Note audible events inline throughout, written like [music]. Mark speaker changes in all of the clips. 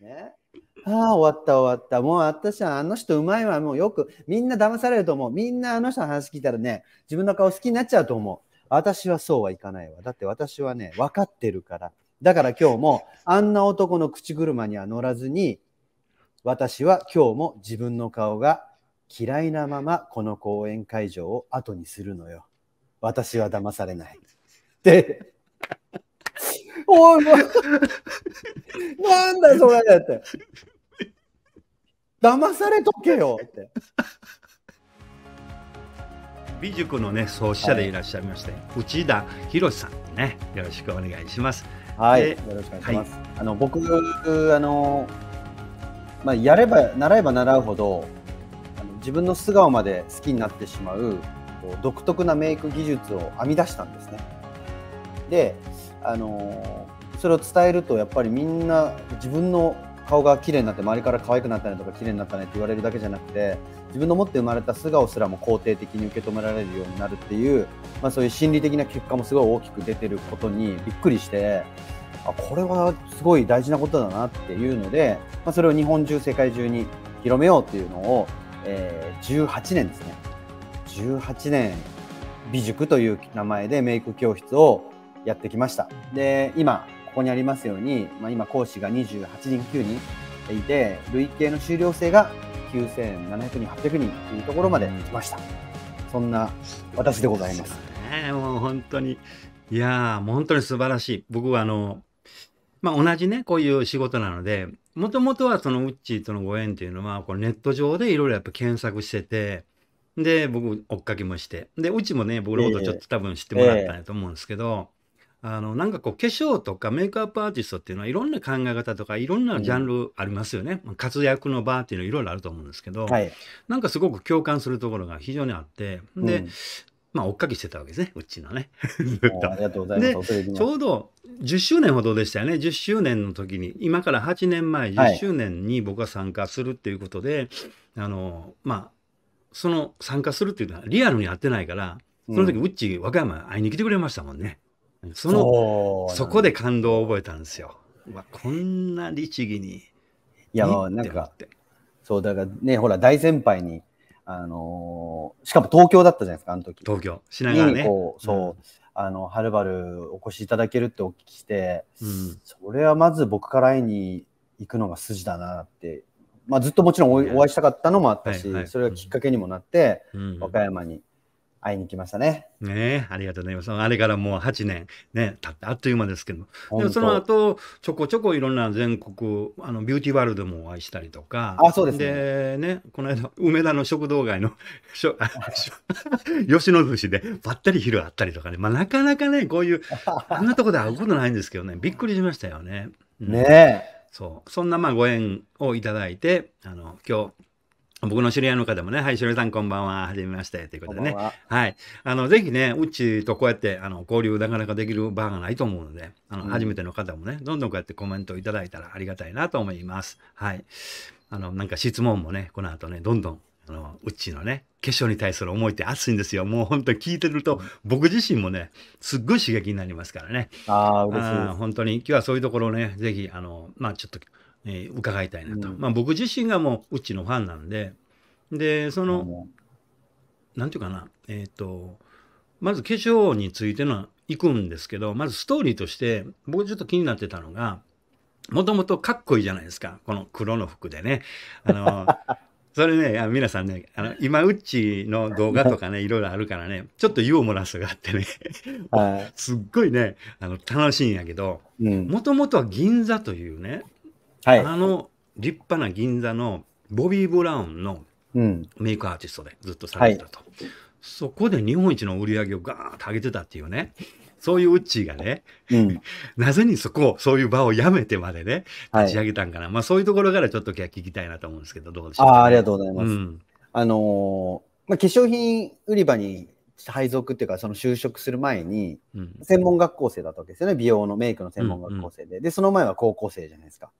Speaker 1: ね。
Speaker 2: ああ、終わった終わった。もう私はあの人うまいわ。もうよく、みんな騙されると思う。みんなあの人の話聞いたらね、自分の顔好きになっちゃうと思う。私はそうはいかないわ。だって私はね、分かってるから。だから今日も、あんな男の口車には乗らずに、私は今日も自分の顔が嫌いなままこの講演会場を後にするのよ。私は騙されない。でおい、なんだそれって。騙されとけよって。
Speaker 3: 美塾のね創始者でいらっしゃいまして、はい、内田博さんねよろしくお願いします。は
Speaker 2: い、よろしくお願いします。はい、あの僕あのまあやれば習えば習うほどあの自分の素顔まで好きになってしまう独特なメイク技術を編み出したんですね。であのそれを伝えるとやっぱりみんな自分の顔が綺麗になって周りから可愛くなったねとか綺麗になったねって言われるだけじゃなくて自分の持って生まれた素顔すらも肯定的に受け止められるようになるっていう、まあ、そういう心理的な結果もすごい大きく出てることにびっくりしてあこれはすごい大事なことだなっていうので、まあ、それを日本中世界中に広めようっていうのを、えー、18年ですね18年美塾という名前でメイク教室をやってきました。で、今、ここにありますように、まあ、今、講師が28人、9人いて、累計の修了生が9700人、800人というところまで来ました。そんな私
Speaker 3: でございます。ね、もう本当に、いやもう本当に素晴らしい。僕はあの、まあ、同じね、こういう仕事なので、もともとはそのウッチーとのご縁っていうのは、こネット上でいろいろやっぱ検索してて、で、僕追っかけもして、で、うちもね、僕のことちょっと多分知ってもらったんやと思うんですけど、あのなんかこう化粧とかメイクアップアーティストっていうのはいろんな考え方とかいろんなジャンルありますよね、うん、活躍の場っていうのいろいろあると思うんですけど、はい、なんかすごく共感するところが非常にあってで、うん、まあ追っかけしてたわけですねうちのねありがとうございます [laughs] ちょうど10周年ほどでしたよね10周年の時に今から8年前10周年に僕は参加するっていうことで、はい、あのまあその参加するっていうのはリアルにやってないからその時、うん、うち和歌山会いに来てくれましたもんね。そのそこで感動を覚えたんですよ。わこんな律儀に。いや、なんか、そ
Speaker 2: う、だからね、ほら、大先輩に、あのー、しかも東京だったじゃないですか、あの時。東京、品川ね。こう、そう、うん、あの、はるばるお越しいただけるってお聞きして、うん、それはまず僕から会いに行くのが筋だなって、まあ、ずっともちろんお会いしたかったのもあったし、はいはい、それがきっかけにもなって、うん、和歌山に会いに来ました
Speaker 3: ね。ねありがとうございます。あれからもう8年、ね、たってあっという間ですけど、でもその後、ちょこちょこいろんな全国、あのビューティーワールドもお会いしたりとか、あそうですねでね、この間、梅田の食堂街の [laughs] 吉野寿司でばったり昼あったりとかね、まあ、なかなかね、こういう、あんなとこで会うことないんですけどね、びっくりしましたよね。うん、ねそう。そんなまあご縁をいただいて、あの、今日、僕の知り合いの方もね、はい、しろりさんこんばんは、はじめまして、ということでね。んんははい。あの、ぜひね、うちとこうやって、あの、交流なかなかできる場がないと思うので、あの、うん、初めての方もね、どんどんこうやってコメントいただいたらありがたいなと思います。はい。あの、なんか質問もね、この後ね、どんどん、あの、うちのね、決勝に対する思いって熱いんですよ。もう本当聞いてると、僕自身もね、すっごい刺激になりますからね。ああ、嬉しい。本当に、今日はそういうところをね、ぜひ、あの、まあちょっと、えー、伺いたいなと、うん、まあ、僕自身がもううちのファンなんででその、うん、て言うかなえっ、ー、とまず化粧についての行くんですけどまずストーリーとして僕ちょっと気になってたのがもともとかっこいいじゃないですかこの黒の服でね。あの [laughs] それね、皆さんね、あの今、うちの動画とかね、いろいろあるからね、ちょっとユーモラスがあってね、[laughs] すっごいね、あの楽しいんやけど、もともとは銀座というね、はい、あの立派な銀座のボビー・ブラウンのメイクアーティストでずっとされてたと、うんはい、そこで日本一の売り上げをガーッと上げてたっていうねそういうウッチーがね、うん、[laughs] なぜにそこをそういう場をやめてまでね立ち上げたんかな、はい、まあそういうところからちょっと聞きたいなと思うんですけどどうでしょう、ね、あありがとう
Speaker 2: ございます、うん、あのー、まあ、化粧品売り場に配属っていうかその就職する前に専門学校生だったわけですよね、美容のメイクの専門学校生で、うんうん、でその前は高校生じゃないですか、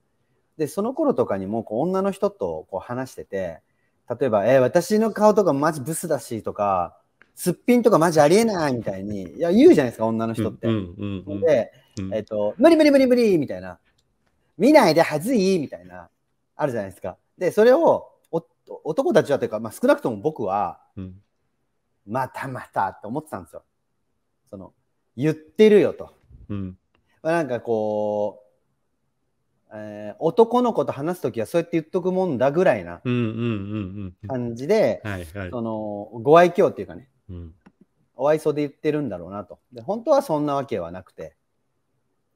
Speaker 2: で、その頃とかにもこう女の人とこう話してて、例えば、えー、私の顔とかマジブスだしとか、すっぴんとかマジありえないみたいに、いや、言うじゃないですか、女の人って。で、えっ、ー、と、無理無理無理無理みたいな。見ないではずいみたいな。あるじゃないですか。で、それを男たちはというか、まあ、少なくとも僕は、うん、またまたって思ってたんですよ。その言ってるよと。うん、まあ、なんかこう、えー、男の子と話す時はそうやって言っとくもんだぐらいな感じで、そのご愛嬌っていうかね、うん、お愛想で言ってるんだろうなとで。本当はそんなわけはなくて、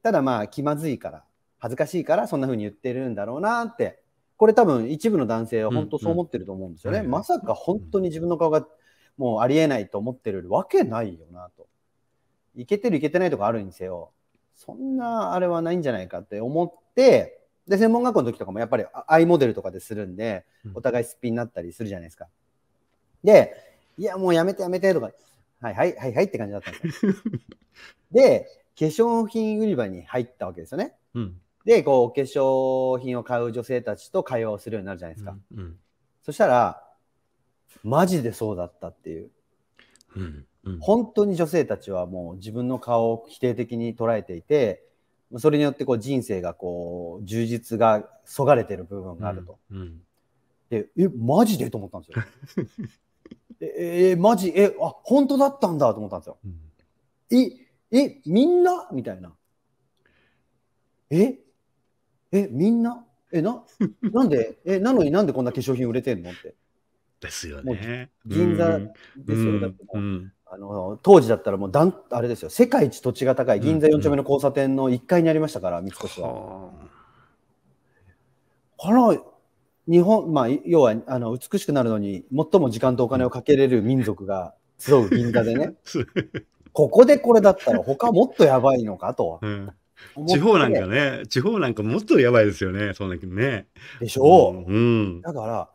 Speaker 2: ただまあ気まずいから、恥ずかしいからそんなふうに言ってるんだろうなって、これ多分一部の男性は本当そう思ってると思うんですよね。まさか本当に自分の顔がもうありえないと思ってるわけないよなと。いけてるいけてないとかあるにせよ、そんなあれはないんじゃないかって思って、、で、専門学校の時とかもやっぱりアイモデルとかでするんで、お互いすっぴんになったりするじゃないですか。で、いや、もうやめてやめてとか、はいはいはいはいって感じだったんですよ。[laughs] で、化粧品売り場に入ったわけですよね。うん、で、こう、お化粧品を買う女性たちと会話をするようになるじゃないですか。うんうん、そしたら、マジでそうだったっていう。うんうん、本当に女性たちはもう自分の顔を否定的に捉えていて、それによってこう人生がこう充実がそがれてる部分があると。うんうん、でえマジでと思ったんですよ。[laughs] ええマジえあ本当だったんだと思ったんですよ。うん、ええみんなみたいな。ええみんなえな [laughs] なんでえなのになんでこんな化粧品売れてんのって。ですよね。銀座で
Speaker 1: すよ、だってもう、うん、あの
Speaker 2: 当時だったらもうだんあれですよ世界一土地が高い銀座4丁目の交差点の1階にありましたから、三越は。この日本、まあ、要はあの美しくなるのに最も時間とお金をかけれる民族が集う銀座でね [laughs] ここでこれだったら他もっとやばいのかと、
Speaker 3: う
Speaker 1: ん、地方なん
Speaker 2: か
Speaker 3: ね地方なんかもっとやばいですよねそんなねでしょう、うん、だから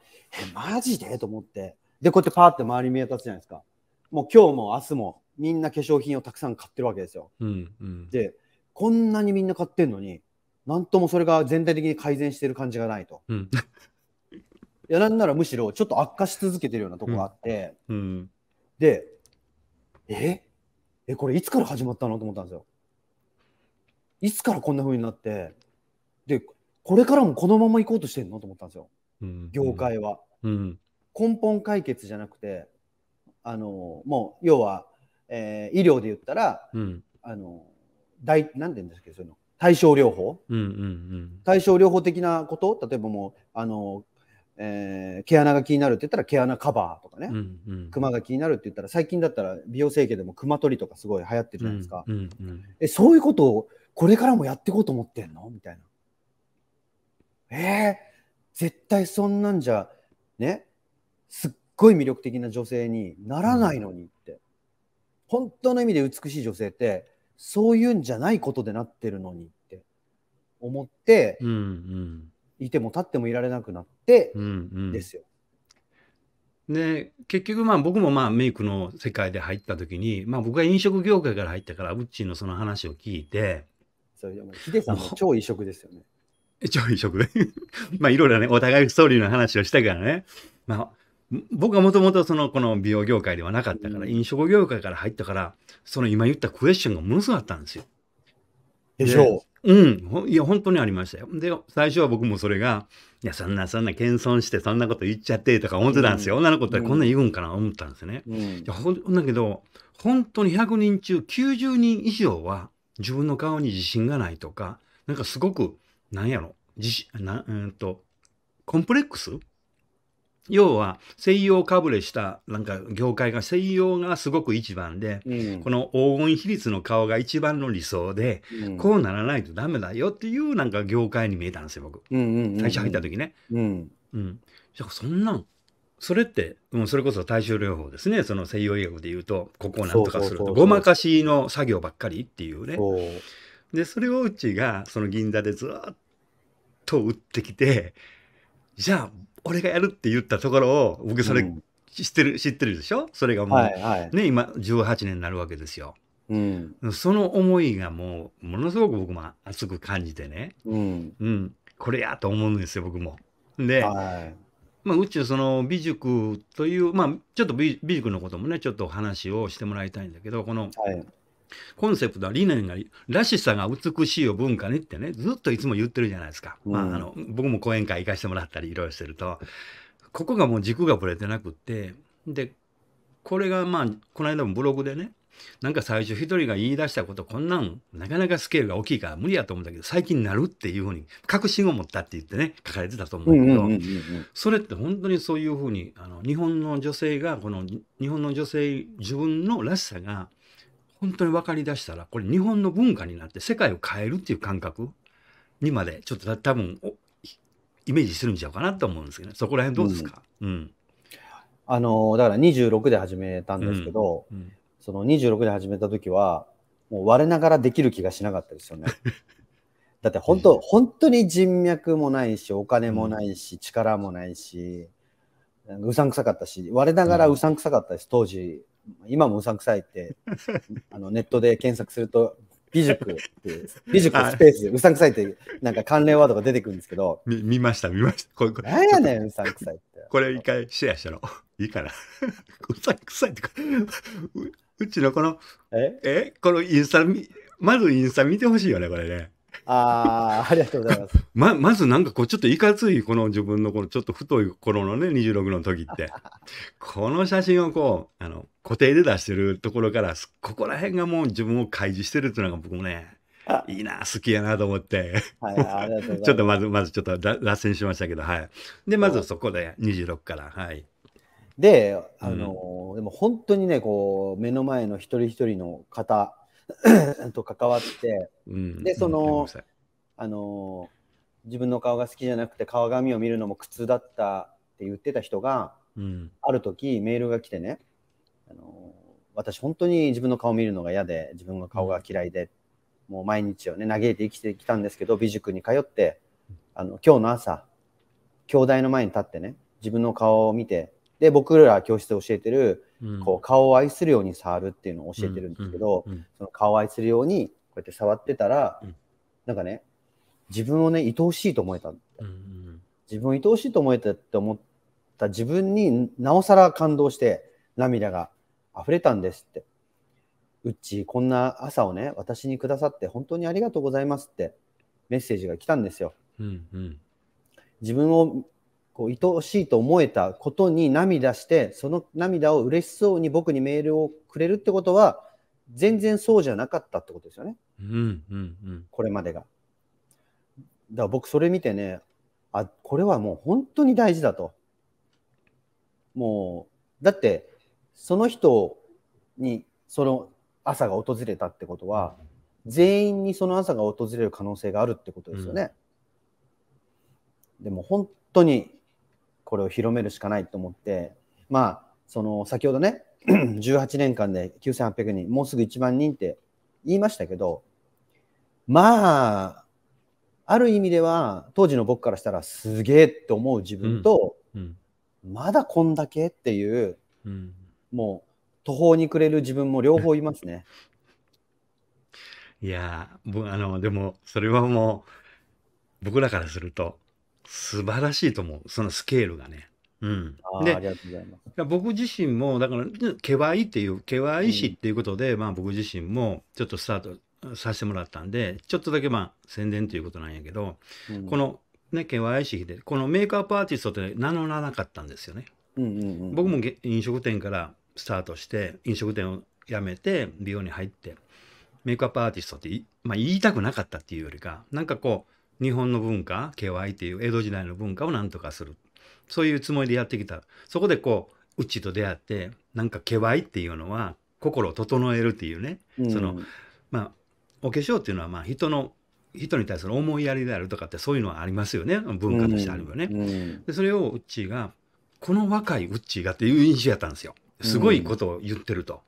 Speaker 2: えマジでと思ってでこうやってパーって周り見渡すじゃないですかもう今日も明日もみんな化粧品をたくさん買ってるわけですよ。
Speaker 1: うんうん、
Speaker 2: でこんなにみんな買ってんのになんともそれが全体的に改善してる感じがないと。うん、いやなんならむしろちょっと悪化し続けてるようなとこがあって、うんうん、でええこれいつから始まったのと思ったんですよ。いつからこんなふうになってでこれからもこのまま行こうとしてんのと思ったんですよ、うん、業界は、うん、根本解決じゃなくてあのもう要は、えー、医療で言ったら、うん、あの大なんて言うんですかその対症療法、
Speaker 1: うんうんうん、
Speaker 2: 対症療法的なこと例えばもうあの、えー、毛穴が気になるって言ったら毛穴カバーと
Speaker 1: かね、うんう
Speaker 2: ん、クマが気になるって言ったら最近だったら美容整形でもクマ取りとかすごい流行ってるじゃないですか、うんうんうん、えそういうことをこれからもやっていこうと思ってんのみたいなえー、絶対そんなんじゃねすっごい魅力的な女性にならないのにって、うん、本当の意味で美しい女性ってそういうんじゃないことでなってるのにって思って、
Speaker 1: うんうん、
Speaker 2: いても立ってもいられなくなって、
Speaker 1: うんうん、で
Speaker 3: すよ。で結局まあ僕もまあメイクの世界で入った時に、まあ、僕は飲食業界から入ったからウッチーのその話を聞いて
Speaker 2: それでもヒデさんも
Speaker 3: 超異色ですよね [laughs] 超異色 [laughs] まあいろいろねお互いストーリーの話をしたからねまあ僕はもともとそのこの美容業界ではなかったから、飲食業界から入ったから、その今言ったクエスチョンがものすごかったんですよ。
Speaker 1: でしょう。う
Speaker 3: ん。いや、本当にありましたよ。で、最初は僕もそれが、いや、そんな、そんな、謙遜して、そんなこと言っちゃってとか思ってたんですよ。うん、女の子ってこんな言うんかな、思ったんですよね。うん、ほんだけど、本当に100人中90人以上は、自分の顔に自信がないとか、なんかすごく、なんやろ、自信、なうんと、コンプレックス要は西洋かぶれしたなんか業界が西洋がすごく一番で、うん、この黄金比率の顔が一番の理想で、うん、こうならないとダメだよっていうなんか業界に見えたんですよ僕、うんうん最初入った時ね。うんうん、そんなんそれって、うん、それこそ対症療法ですねその西洋医学でいうとここをなんとかするとごまかしの作業ばっかりっていうね。そでそれをうちがその銀座でずっと売ってきてじゃあ俺がやるって言ったところを僕それ知ってる、うん、知ってるでしょそれがもう、はいはい、ね今18年になるわけですよ。うん、その思いがもうものすごく僕も熱く感じてね、うん、うん、これやと思うんですよ僕も。で、はいまあ、宇宙その美塾という、まあ、ちょっと美塾のこともねちょっと話をしてもらいたいんだけどこのコンセプトは理念がらしさが美しいよ、文化にってねずっといつも言ってるじゃないですか、うん、まあ、あの僕も講演会行かしてもらったりいろいろしてるとここがもう軸がぶれてなくってでこれがまあこの間もブログでねなんか最初一人が言い出したことこんなんなかなかスケールが大きいから無理やと思うんだけど最近なるっていうふうに確信を持ったって言ってね書かれてたと思うけど、それって本当にそういうふうにあの日本の女性がこの日本の女性自分のらしさが本当に分かりだしたら、これ日本の文化になって世界を変えるっていう感覚にまで、ちょっと多分イメージするんちゃうかなと思うんですけど、ね、そこら辺どうです
Speaker 1: か、うん、うん、
Speaker 2: あのだから26で始めたんですけど、うんうん、その26で始めた時は、もう我ながらできる気がしなかったですよね。[laughs] だって本当、うん、本当に人脈もないし、お金もないし、力もないし、うさんくさかったし、我ながらうさんくさかったです、当時、今もうさんくさいって、[laughs] あのネットで検索すると、美塾っていう、美塾スペースでうさんくさいって、なんか関連ワードが出てくるんですけど。見見ました、見ました。これこれ何やねん、うさんくさいって。
Speaker 3: これ一回シェアしたの。[laughs] いいかな。うさんくさいってか、ううちのこの、ええこのインスタ、まずインスタ見てほしいよね、これね。ああ、ありがとうございます。[laughs] ま、まずなんかこう、ちょっといかつい、この自分のこのちょっと太い頃のね、26の時って、この写真をこう、あの、固定で出してるところから、ここら辺がもう自分を開示してるっていうのが僕もね、いいな、好きやなと思って。はい、ちょっとまず、まずちょっと脱線しましたけど、はい。で、まずそこで26から、はい。
Speaker 2: で、あの、うん、でも本当にね、こう、目の前の一人一人の方、[laughs] と関わって、うん、でその、うん、あの自分の顔が好きじゃなくて鏡を見るのも苦痛だったって言ってた人が、うん、ある時メールが来てねあの私本当に自分の顔見るのが嫌で自分の顔が嫌いで、もう毎日をね嘆いて生きてきたんですけど美塾に通ってあの今日の朝兄弟の前に立ってね自分の顔を見てで僕ら教室で教えてる、こう顔を愛するように触るっていうのを教えてるんですけど、その顔を愛するようにこうやって触ってたら、なんかね自分をね愛おしいと思えた、自分を愛おしいと思えたって思った自分になおさら感動して涙が溢れたんですってうっちこんな朝をね私にくださって本当にありがとうございますってメッセージが来たんですよ、うんうん、自分をこう愛おしいと思えたことに涙して、その涙を嬉しそうに僕にメールをくれるってことは、全然そうじゃなかったってことですよね。
Speaker 1: うんうんうん、
Speaker 2: これまでが。だから僕それ見てね、あ、これはもう本当に大事だと。もう、だって、その人にその朝が訪れたってことは、全員にその朝が訪れる可能性があるってことですよね。うん、でも本当にこれを広めるしかないと思って、まあ、その先ほどね、18 [clears throat] 年間で9800人、もうすぐ1万人って言いましたけど、まあ、ある意味では当時の僕からしたらすげえって思う自分と、うんうん、まだこんだけって
Speaker 3: いう、うん、
Speaker 2: もう途方に暮れる自分も両方いますね。
Speaker 3: [laughs] いやあのでもそれはもう僕らからすると素晴らしいと思う、そのスケールがね。
Speaker 1: うん、で
Speaker 3: 僕自身もだからけわいっていうけわい師っていうことで、うん、まあ、僕自身もちょっとスタートさせてもらったんでちょっとだけまあ宣伝ということなんやけど、うん、このねけわい師でこのメイクアップアーティストって名乗らなかったんですよね。うんうんうん、僕も飲食店からスタートして飲食店を辞めて美容に入ってメイクアップアーティストって、まあ、言いたくなかったっていうよりかなんかこう日本の文化慶和っていう江戸時代の文化をなんとかするそういうつもりでやってきたそこでこううちと出会ってなんか慶和っていうのは心を整えるっていうね、うん、そのまあお化粧っていうのはまあ人の人に対する思いやりであるとかってそういうのはありますよね文化としてあるよね。うんうん、でそれをうっちーがこの若いうっちーがっていう印象やったんですよ。すごいことを言ってると。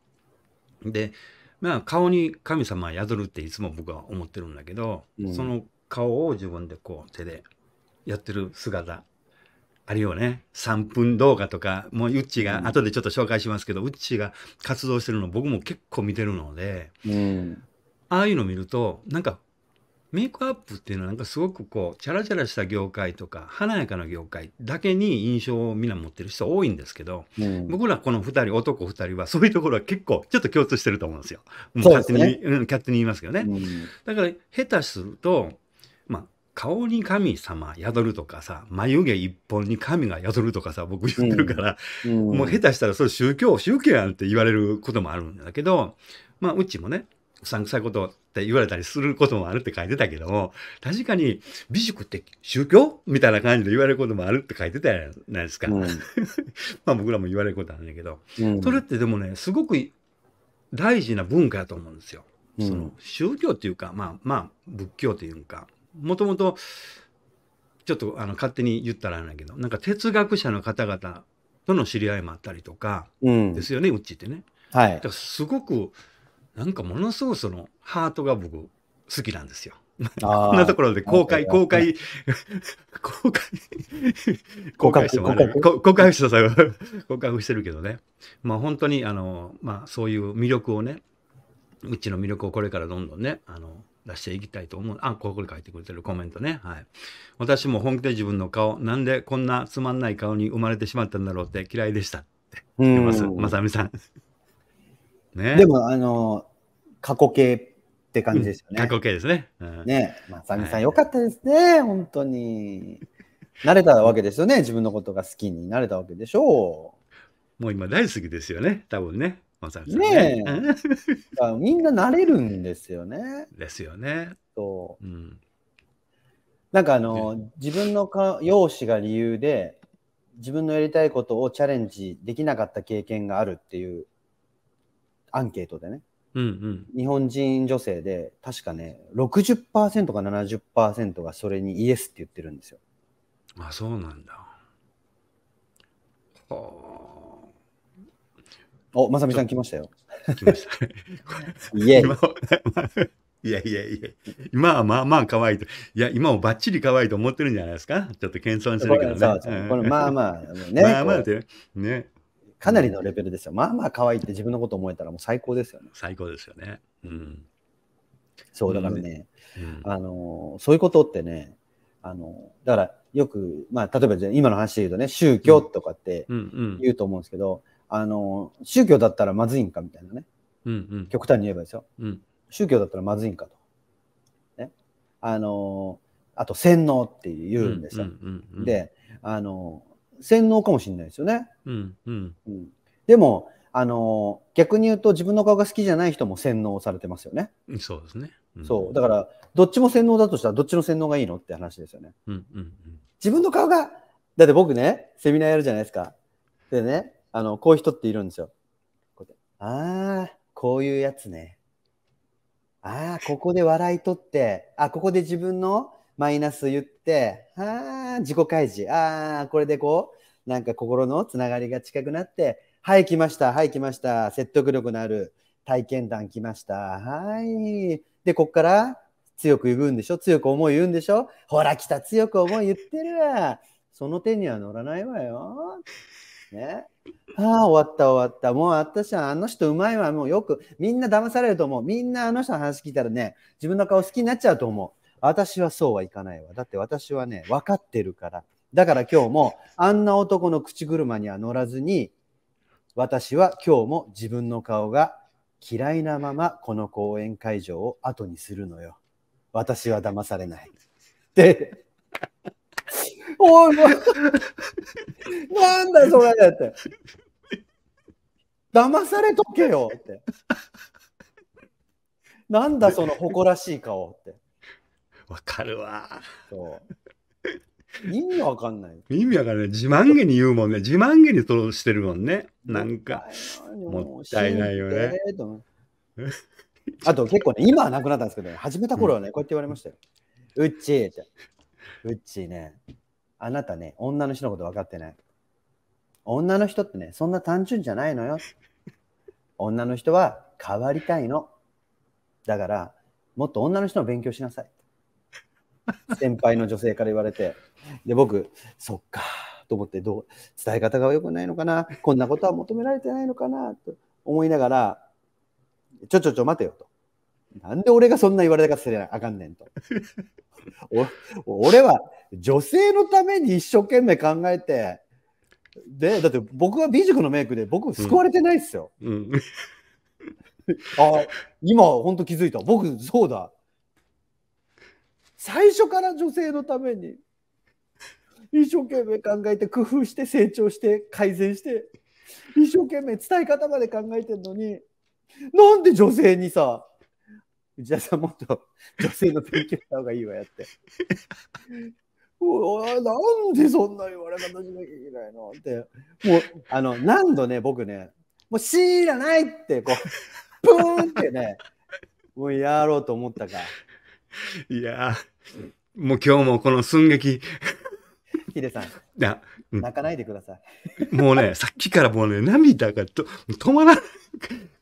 Speaker 3: でまあ顔に神様は宿るっていつも僕は思ってるんだけど、その顔を自分でこう手でやってる姿あるよね3分動画とかもううちチが、うん、後でちょっと紹介しますけどうちチが活動してるの僕も結構見てるので、うん、ああいうの見るとなんかメイクアップっていうのはなんかすごくこうチャラチャラした業界とか華やかな業界だけに印象をみんな持ってる人多いんですけど、うん、僕らこの2人男2人はそういうところは結構ちょっと共通してると思うんですよ。勝手に、うん、勝手に言いますけどね。だから下手すると顔に神様宿るとかさ眉毛一本に神が宿るとかさ僕言ってるから、うんうん、もう下手したらそれ宗教宗教やんって言われることもあるんだけどまあうちもねうさんくさいことって言われたりすることもあるって書いてたけども確かに美塾って宗教みたいな感じで言われることもあるって書いてたじゃないですか、うん、[laughs] まあ僕らも言われることあるんだけど、それってでもねすごく大事な文化だと思うんですよ。その宗教っていうかまあまあ仏教というか。もともと、ちょっとあの勝手に言ったらあれだけど、なんか哲学者の方々との知り合いもあったりとか、ですよね、うん、うちってね。はい。だからすごく、なんかものすごくその、ハートが僕、好きなんですよ。こんなところで公開、公開、[laughs] 公開、[laughs] 公開してもら公開してさ、公 [laughs] 開してるけどね。まあ本当に、あの、まあそういう魅力をね、うちの魅力をこれからどんどんね、あの、出していきたいと思う。あ、ここに書いてくれてるコメントね。はい。私も本気で自分の顔、なんでこんなつまんない顔に生まれてしまったんだろうって嫌いでしたっ
Speaker 1: て言ってます。ま
Speaker 3: さみさん。[laughs] ね。でも、あ
Speaker 2: の、過去形って感じですよね。過
Speaker 1: 去形ですね。うん、ねま
Speaker 3: さみさん、よ
Speaker 2: かったですね。本当に。慣れたわけですよね。自分のことが好きになれたわ
Speaker 3: けでしょう。もう今大好きですよね。多分ね。さね。ねえ。みんな慣れるんですよね。ですよね。そう。うん、
Speaker 2: なんかあの、ね、自分のか容姿が理由で、自分のやりたいことをチャレンジできなかった経験があるっていうアンケートでね。うんうん、日本人女性で確かね60%か70%がそれにイエスって言ってるんですよ。あそうなんだ。はあ。お、まさみさん来ましたよ。
Speaker 1: 来ました。
Speaker 3: いえ。[laughs] いやいやいや、今はまあまあ可愛いと。いや、今もばっちり可愛いと思ってるんじゃないですかちょっと謙遜するけどね。このまあまあ、ね。[laughs] まあまあって
Speaker 2: ね。かなりのレベルですよ。まあまあ可愛いって自分のこと思えたらもう最高ですよね。最
Speaker 3: 高ですよね。
Speaker 2: うん。そう、だからね、うん、あの、そういうことってね、あの、だからよく、まあ、例えば今の話で言うとね、宗教とかって
Speaker 1: 言
Speaker 2: うと思うんですけど、あの宗教だったらまずいんかみたいなね、うんうん、極端に言えばですよ、うん、宗教だったらまずいんかと、ね、あのあと洗脳って言うんですよ、であの洗脳かもしれないですよね、
Speaker 1: うんうんうん、
Speaker 2: でもあの逆に言うと自分の顔が好きじゃない人も洗脳されてますよね。そうですね、うん、そうだからどっちも洗脳だとしたらどっちの洗脳がいいのって話ですよね。うんうんうん、自分の顔がだって僕ねセミナーやるじゃないですか。でねあの、こういう人っているんですよ。ああ、こういうやつね。ああ、ここで笑い取って、あ、ここで自分のマイナス言って、ああ、自己開示。ああ、これでこう、なんか心のつながりが近くなって、はい、来ました。はい、来ました。説得力のある体験談来ました。はい。で、こっから強く言うんでしょ強く思い言うんでしょほら、来た。強く思い言ってるわ。その手には乗らないわよ。ね。ああ、終わった終わった。もう私はあの人うまいわ。もうよく、みんな騙されると思う。みんなあの人の話聞いたらね、自分の顔好きになっちゃうと思う。私はそうはいかないわ。だって私はね、分かってるから。だから今日も、あんな男の口車には乗らずに、私は今日も自分の顔が嫌いなままこの講演会場を後にするのよ。私は騙されない。
Speaker 1: でおい、なん
Speaker 2: だそれって。騙されとけよって。なんだその誇らしい顔って。
Speaker 1: わかるわ。
Speaker 2: そ
Speaker 3: う。意味わかんない。意味わかんない。自慢げに言うもんね。自慢げにそうしてるもんね。なんか、もったいないよね。あ
Speaker 2: と結構ね、今はなくなったんですけど、ね、始めた頃はね、こうやって言われましたよ。うっちーって。うっちーね、あなたね、女の人のこと分かってない。女の人ってね、そんな単純じゃないのよ。女の人は変わりたいの。だから、もっと女の人の勉強しなさい。先輩の女性から言われて。で、僕、そっか、と思ってどう、伝え方が良くないのかな、こんなことは求められてないのかな、と思いながら、ちょちょちょ待てよと。なんで俺がそんな言われたかすない、あかんねんと。[laughs] 俺は女性のために一生懸命考えて、で、だって僕は美塾のメイクで僕救われてないっすよ。うんうん、あ今本当気づいた。僕そうだ。最初から女性のために一生懸命考えて工夫して成長して改善して一生懸命伝え方まで考えてるのになんで女性にさ内田さんもっと女性の勉強した方がいいわやって。[laughs] おいなんでそんな言われ方しなきゃいけないのって、もう、あの、何度ね、僕ね、もうし知らないって、こう、[laughs] プーンってね、もうやろうと思ったか。
Speaker 3: いやもう今日もこの寸劇。[laughs] ヒデさん、うん、泣かないでください。もうね、[laughs] さっきからもうね、涙がと止まらない。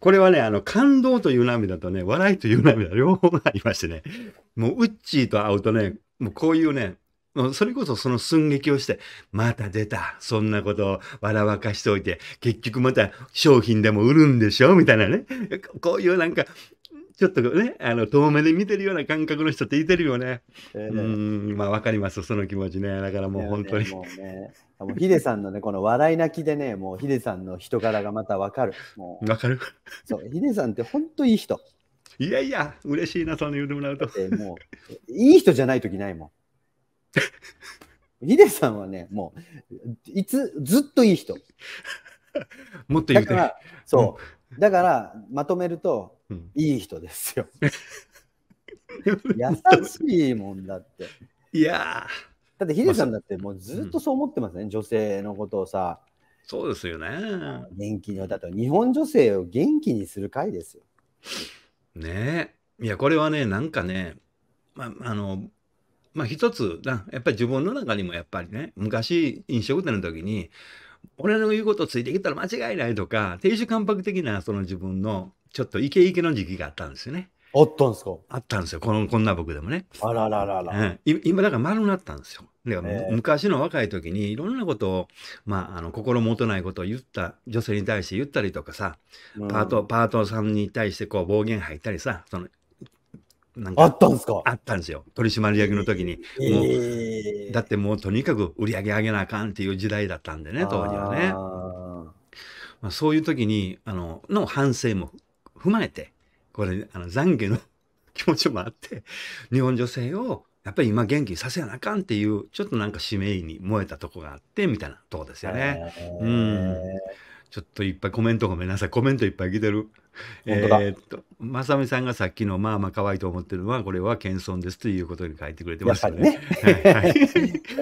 Speaker 3: これはね、あの、感動という涙とね、笑いという涙、両方がありましてね、もう、ウッチーと会うとね、もうこういうね、それこそその寸劇をして、また出た。そんなことを笑わかしておいて、結局また商品でも売るんでしょみたいなね。こういうなんか、ちょっとね、あの、遠目で見てるような感覚の人っていてるよね。えうん、まあわかります、その気持ちね。だからもう本当に。ね、もうね、もうヒデさんのね、この笑
Speaker 2: い泣きでね、もうヒデさんの人柄がまたわかる。わかる。そう、ヒデさんって本当いい人。いやいや、嬉しいな、そんな言うてもらうと。えもう、いい人じゃない時ないもん。[laughs] ヒデさんはね、もう、いつ、ずっといい人。もっと言うて。そう、だから、まとめると、うん、いい人ですよ。[laughs] 優しいもんだって。いやだってヒデさんだってもうずっとそう思ってますね、女性のことをさ。そうですよね。元気に、だって日本女性を元気にする会ですよ。
Speaker 3: ねえ。いや、これはね、なんかね、ま、あの、まあ一つ、やっぱり自分の中にもやっぱりね、昔飲食店の時に、俺の言うことついてきたら間違いないとか、亭主関白的なその自分のちょっとイケイケの時期があったんですよね。あったんですかあったんですよ。この、こんな僕でもね。あらららら。うん、今、だから丸なったんですよ。だから昔の若い時にいろんなことを、まあ、あの、心もとないことを言った、女性に対して言ったりとかさ、パート、パートさんに対してこう暴言吐いたりさ、その、なんかあったんですかあったんですよ。取締役の時に。
Speaker 1: えー、
Speaker 3: もうだってもうとにかく売り上げ上げなあかんっていう時代だったんでね、当時はね。まあ、そういう時に、あの、の反省も踏まえて、これ、あの、懺悔の [laughs] 気持ちもあって、日本女性をやっぱり今元気にさせなあかんっていう、ちょっとなんか使命に燃えたとこがあって、みたいなとこですよね。うん。ちょっといっぱいコメントごめんなさい。コメントいっぱい来てる。えー、っと、まさみさんがさっきのまあまあ可愛いと思ってるのは、これは謙遜ですということに書いてくれてますね。ね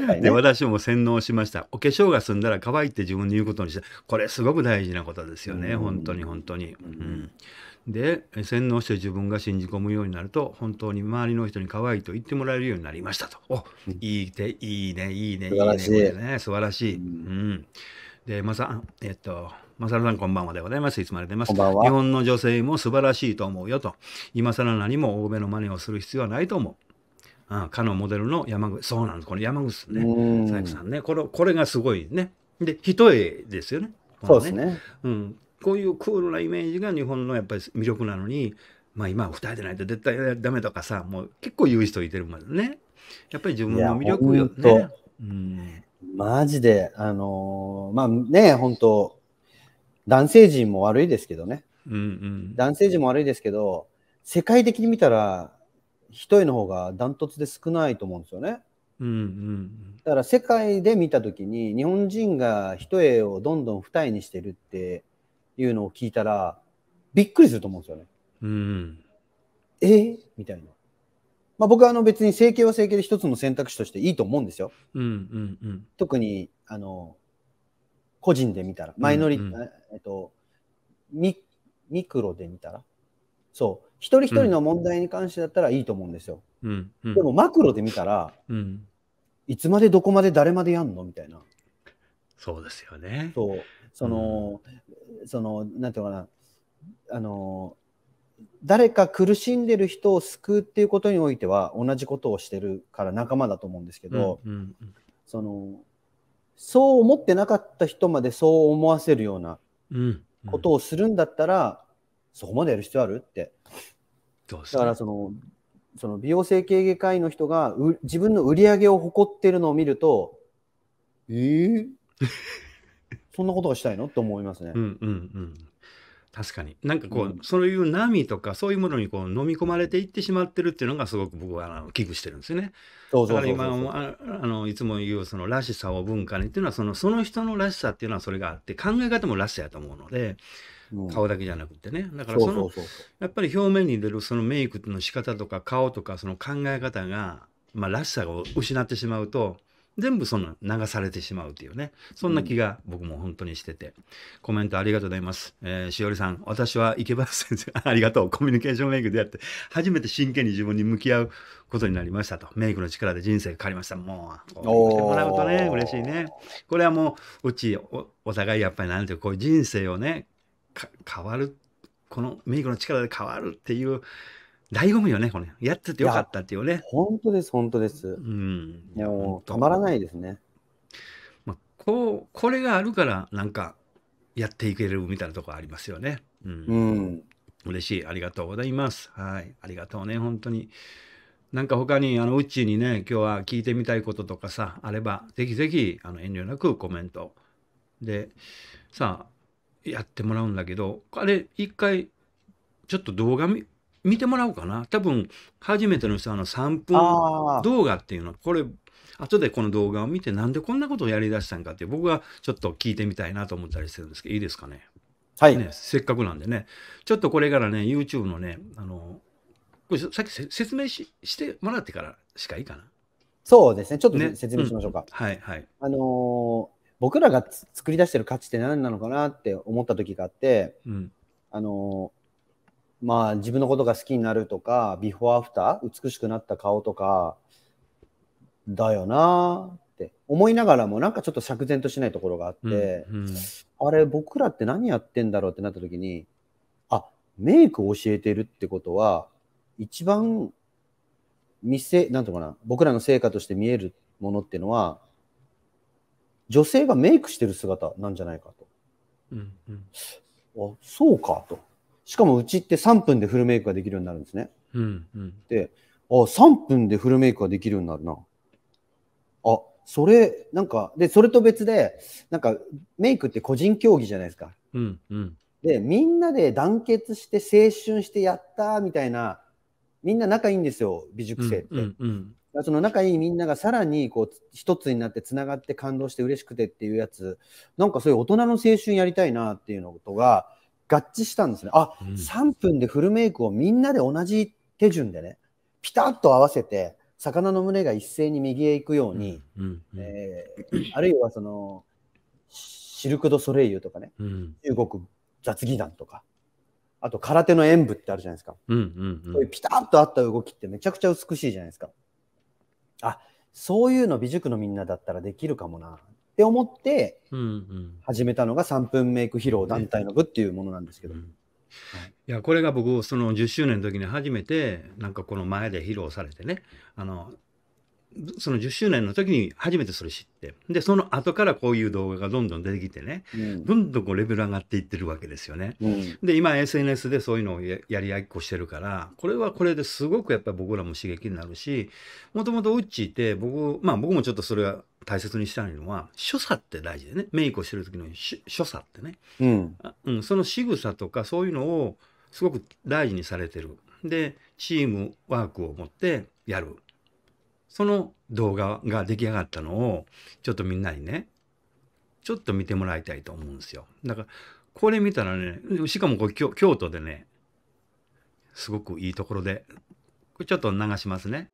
Speaker 3: はい、で、私も洗脳しました。お化粧が済んだら可愛いって自分に言うことにした。これすごく大事なことですよね。本当に本当に。うんで洗脳して自分が信じ込むようになると本当に周りの人に可愛いと言ってもらえるようになりましたと。お、いい手いいねいいねいいね素晴らしい、ね、素晴らしい、うん、うん、で、まさ、えっと、まさるさんこんばんはでございます。いつまで出ます。日本の女性も素晴らしいと思うよと。今更何も欧米の真似をする必要はないと思う。うん、かのモデルの山口、そうなんです。この山口ね。佐伯さんね。これ、これがすごいね。で、一重ですよね。ねそうですね。うん。こういうクールなイメージが日本のやっぱり魅力なのに、まあ今、二重でないと絶対ダメとかさ、もう結構言う人いてるもんね。やっぱり自分の魅力よね。
Speaker 2: うん、マジで、あのー、まあね、本当男性陣も悪いですけどね、
Speaker 1: うんうん、
Speaker 2: 男性陣も悪いですけど、世界的に見たら、一重の方がダントツで少ないと思うんですよね。
Speaker 1: うんうん、
Speaker 2: だから世界で見た時に日本人が一重をどんどん二重にしてるっていうのを聞いたらびっくりすると思うんですよね。うん、えみたいな。まあ、僕はあの別に整形は整形で一つの選択肢としていいと思うんですよ。
Speaker 1: うんうんうん、
Speaker 2: 特にあの個人で見たら、マイノリ、うんうん、えっとミ、ミクロで見たら、そう、一人一人の問題に関してだったらいいと思うんですよ。うんうん、でもマクロで見たら、うん、いつまでどこまで誰までやんのみたいな。そうですよね。そう。その、うん、その、なんていうかな、あの、誰か苦しんでる人を救うっていうことにおいては同じことをしてるから仲間だと思うんですけど、うんうんうん、そのそう思ってなかった人までそう思わせるようなことをするんだったら、うんうん、そこまでやる必要あるってだからそのその美容整形外科医の人が自分の売り上げを誇ってるのを見るとえー、[laughs] そんなことがしたいのって思いますね。う
Speaker 3: んうんうん確かになんかこう、うん、そういう波とかそういうものにこう飲み込まれていってしまってるっていうのがすごく僕はあの危惧してるんですよね。だから今あのいつも言うそのらしさを文化にっていうのはそのその人のらしさっていうのはそれがあって考え方もらしさやと思うので。顔だけじゃなくてねだからそのやっぱり表面に出るそのメイクの仕方とか顔とかその考え方が、まあ、らしさを失ってしまうと全部その流されてしまうというね、そんな気が僕も本当にしてて、コメントありがとうございます。えー、しおりさん、私は池原先生、[laughs] ありがとう、コミュニケーションメイクでやって、初めて真剣に自分に向き合うことになりましたと、メイクの力で人生が変わりました。もう、こうしてもらうとね、嬉しいね。これはもう、うちお、お互いやっぱりなんていう、こういう人生をね、変わる、このメイクの力で変わるっていう、醍醐味よね、このやっててよかったっていうね。本当です、本当です。うん。いや、もう、たまらないですね。まあ、こう、これがあるから、なんか、やっていけるみたいなとこありますよね。
Speaker 1: うん。うん、
Speaker 3: 嬉しい。ありがとうございます。はい。ありがとうね、本当に。なんか他に、あの、うちにね、今日は聞いてみたいこととかさ、あれば、ぜひぜひ、あの、遠慮なくコメント。で、さあ、やってもらうんだけど、あれ、一回、ちょっと動画見、見てもらおうかな。多分、初めての人はあの3分動画っていうの、これ、後でこの動画を見て、なんでこんなことをやりだしたんかって、僕はちょっと聞いてみたいなと思ったりしてるんですけど、いいですかね。はい。ね、せっかくなんでね。ちょっとこれからね、YouTube のね、あの、これさっき説明ししてもらってからしかいいかな。
Speaker 2: そうですね。ちょっと、ね、説明しましょうか。うん、はいはい。あのー、僕らが作り出してる価値って何なのかなって思った時があって、うん、あのーまあ自分のことが好きになるとか、ビフォーアフター、美しくなった顔とか、だよなって思いながらも、なんかちょっと釈然としないところがあって、うんうん、あれ、僕らって何やってんだろうってなった時に、あ、メイクを教えてるってことは、一番見せ、なんとかな、僕らの成果として見えるものっていうのは、女性がメイクしてる姿なんじゃないかと。うんうん、あそうかと。しかもうちって3分でフルメイクができるようになるんですね。うんうん、で、あ、3分でフルメイクができるようになるな。あ、それ、なんか、で、それと別で、なんか、メイクって個人競技じゃないですか。
Speaker 1: うんうん、
Speaker 2: で、みんなで団結して青春してやったみたいな、みんな仲いいんですよ、美熟生って。
Speaker 1: うんうん
Speaker 2: うん、その仲いいみんながさらにこう一つになってつながって感動して嬉しくてっていうやつなんかそういう大人の青春やりたいなっていうのことが合致したんですね。あ、うん、3分でフルメイクをみんなで同じ手順でね、ピタッと合わせて、魚の胸が一斉に右へ行くように、えあるいはその、シルク・ド・ソレイユとかね、うん、中国雑技団とか、あと空手の演舞ってあるじゃないですか。そういうピタッと合った動きってめちゃくちゃ美しいじゃないですか。あ、そういうの美塾のみんなだったらできるかもな。って思って始めたのが3分メイク披露団体の部っていうものなんですけど。うんうん
Speaker 3: いやこれが僕その10周年の時に初めてなんかこの前で披露されてねあのその10周年の時に初めてそれ知ってでその後からこういう動画がどんどん出てきてね、うん、どんどんこうレベル上がっていってるわけですよね。うん、で今 SNS でそういうのをやりやいっこしてるからこれはこれですごくやっぱり僕らも刺激になるしもともとウッチーって僕,、まあ、僕もちょっとそれは大切にしたいのは所作って大事でねメイクをしてる時の所作ってね、うんうん、その仕草とかそういうのをすごく大事にされてるでチームワークを持ってやるその動画が出来上がったのをちょっとみんなにねちょっと見てもらいたいと思うんですよだからこれ見たらねしかもこれ京都でねすごくいいところでこれちょっと流しますね。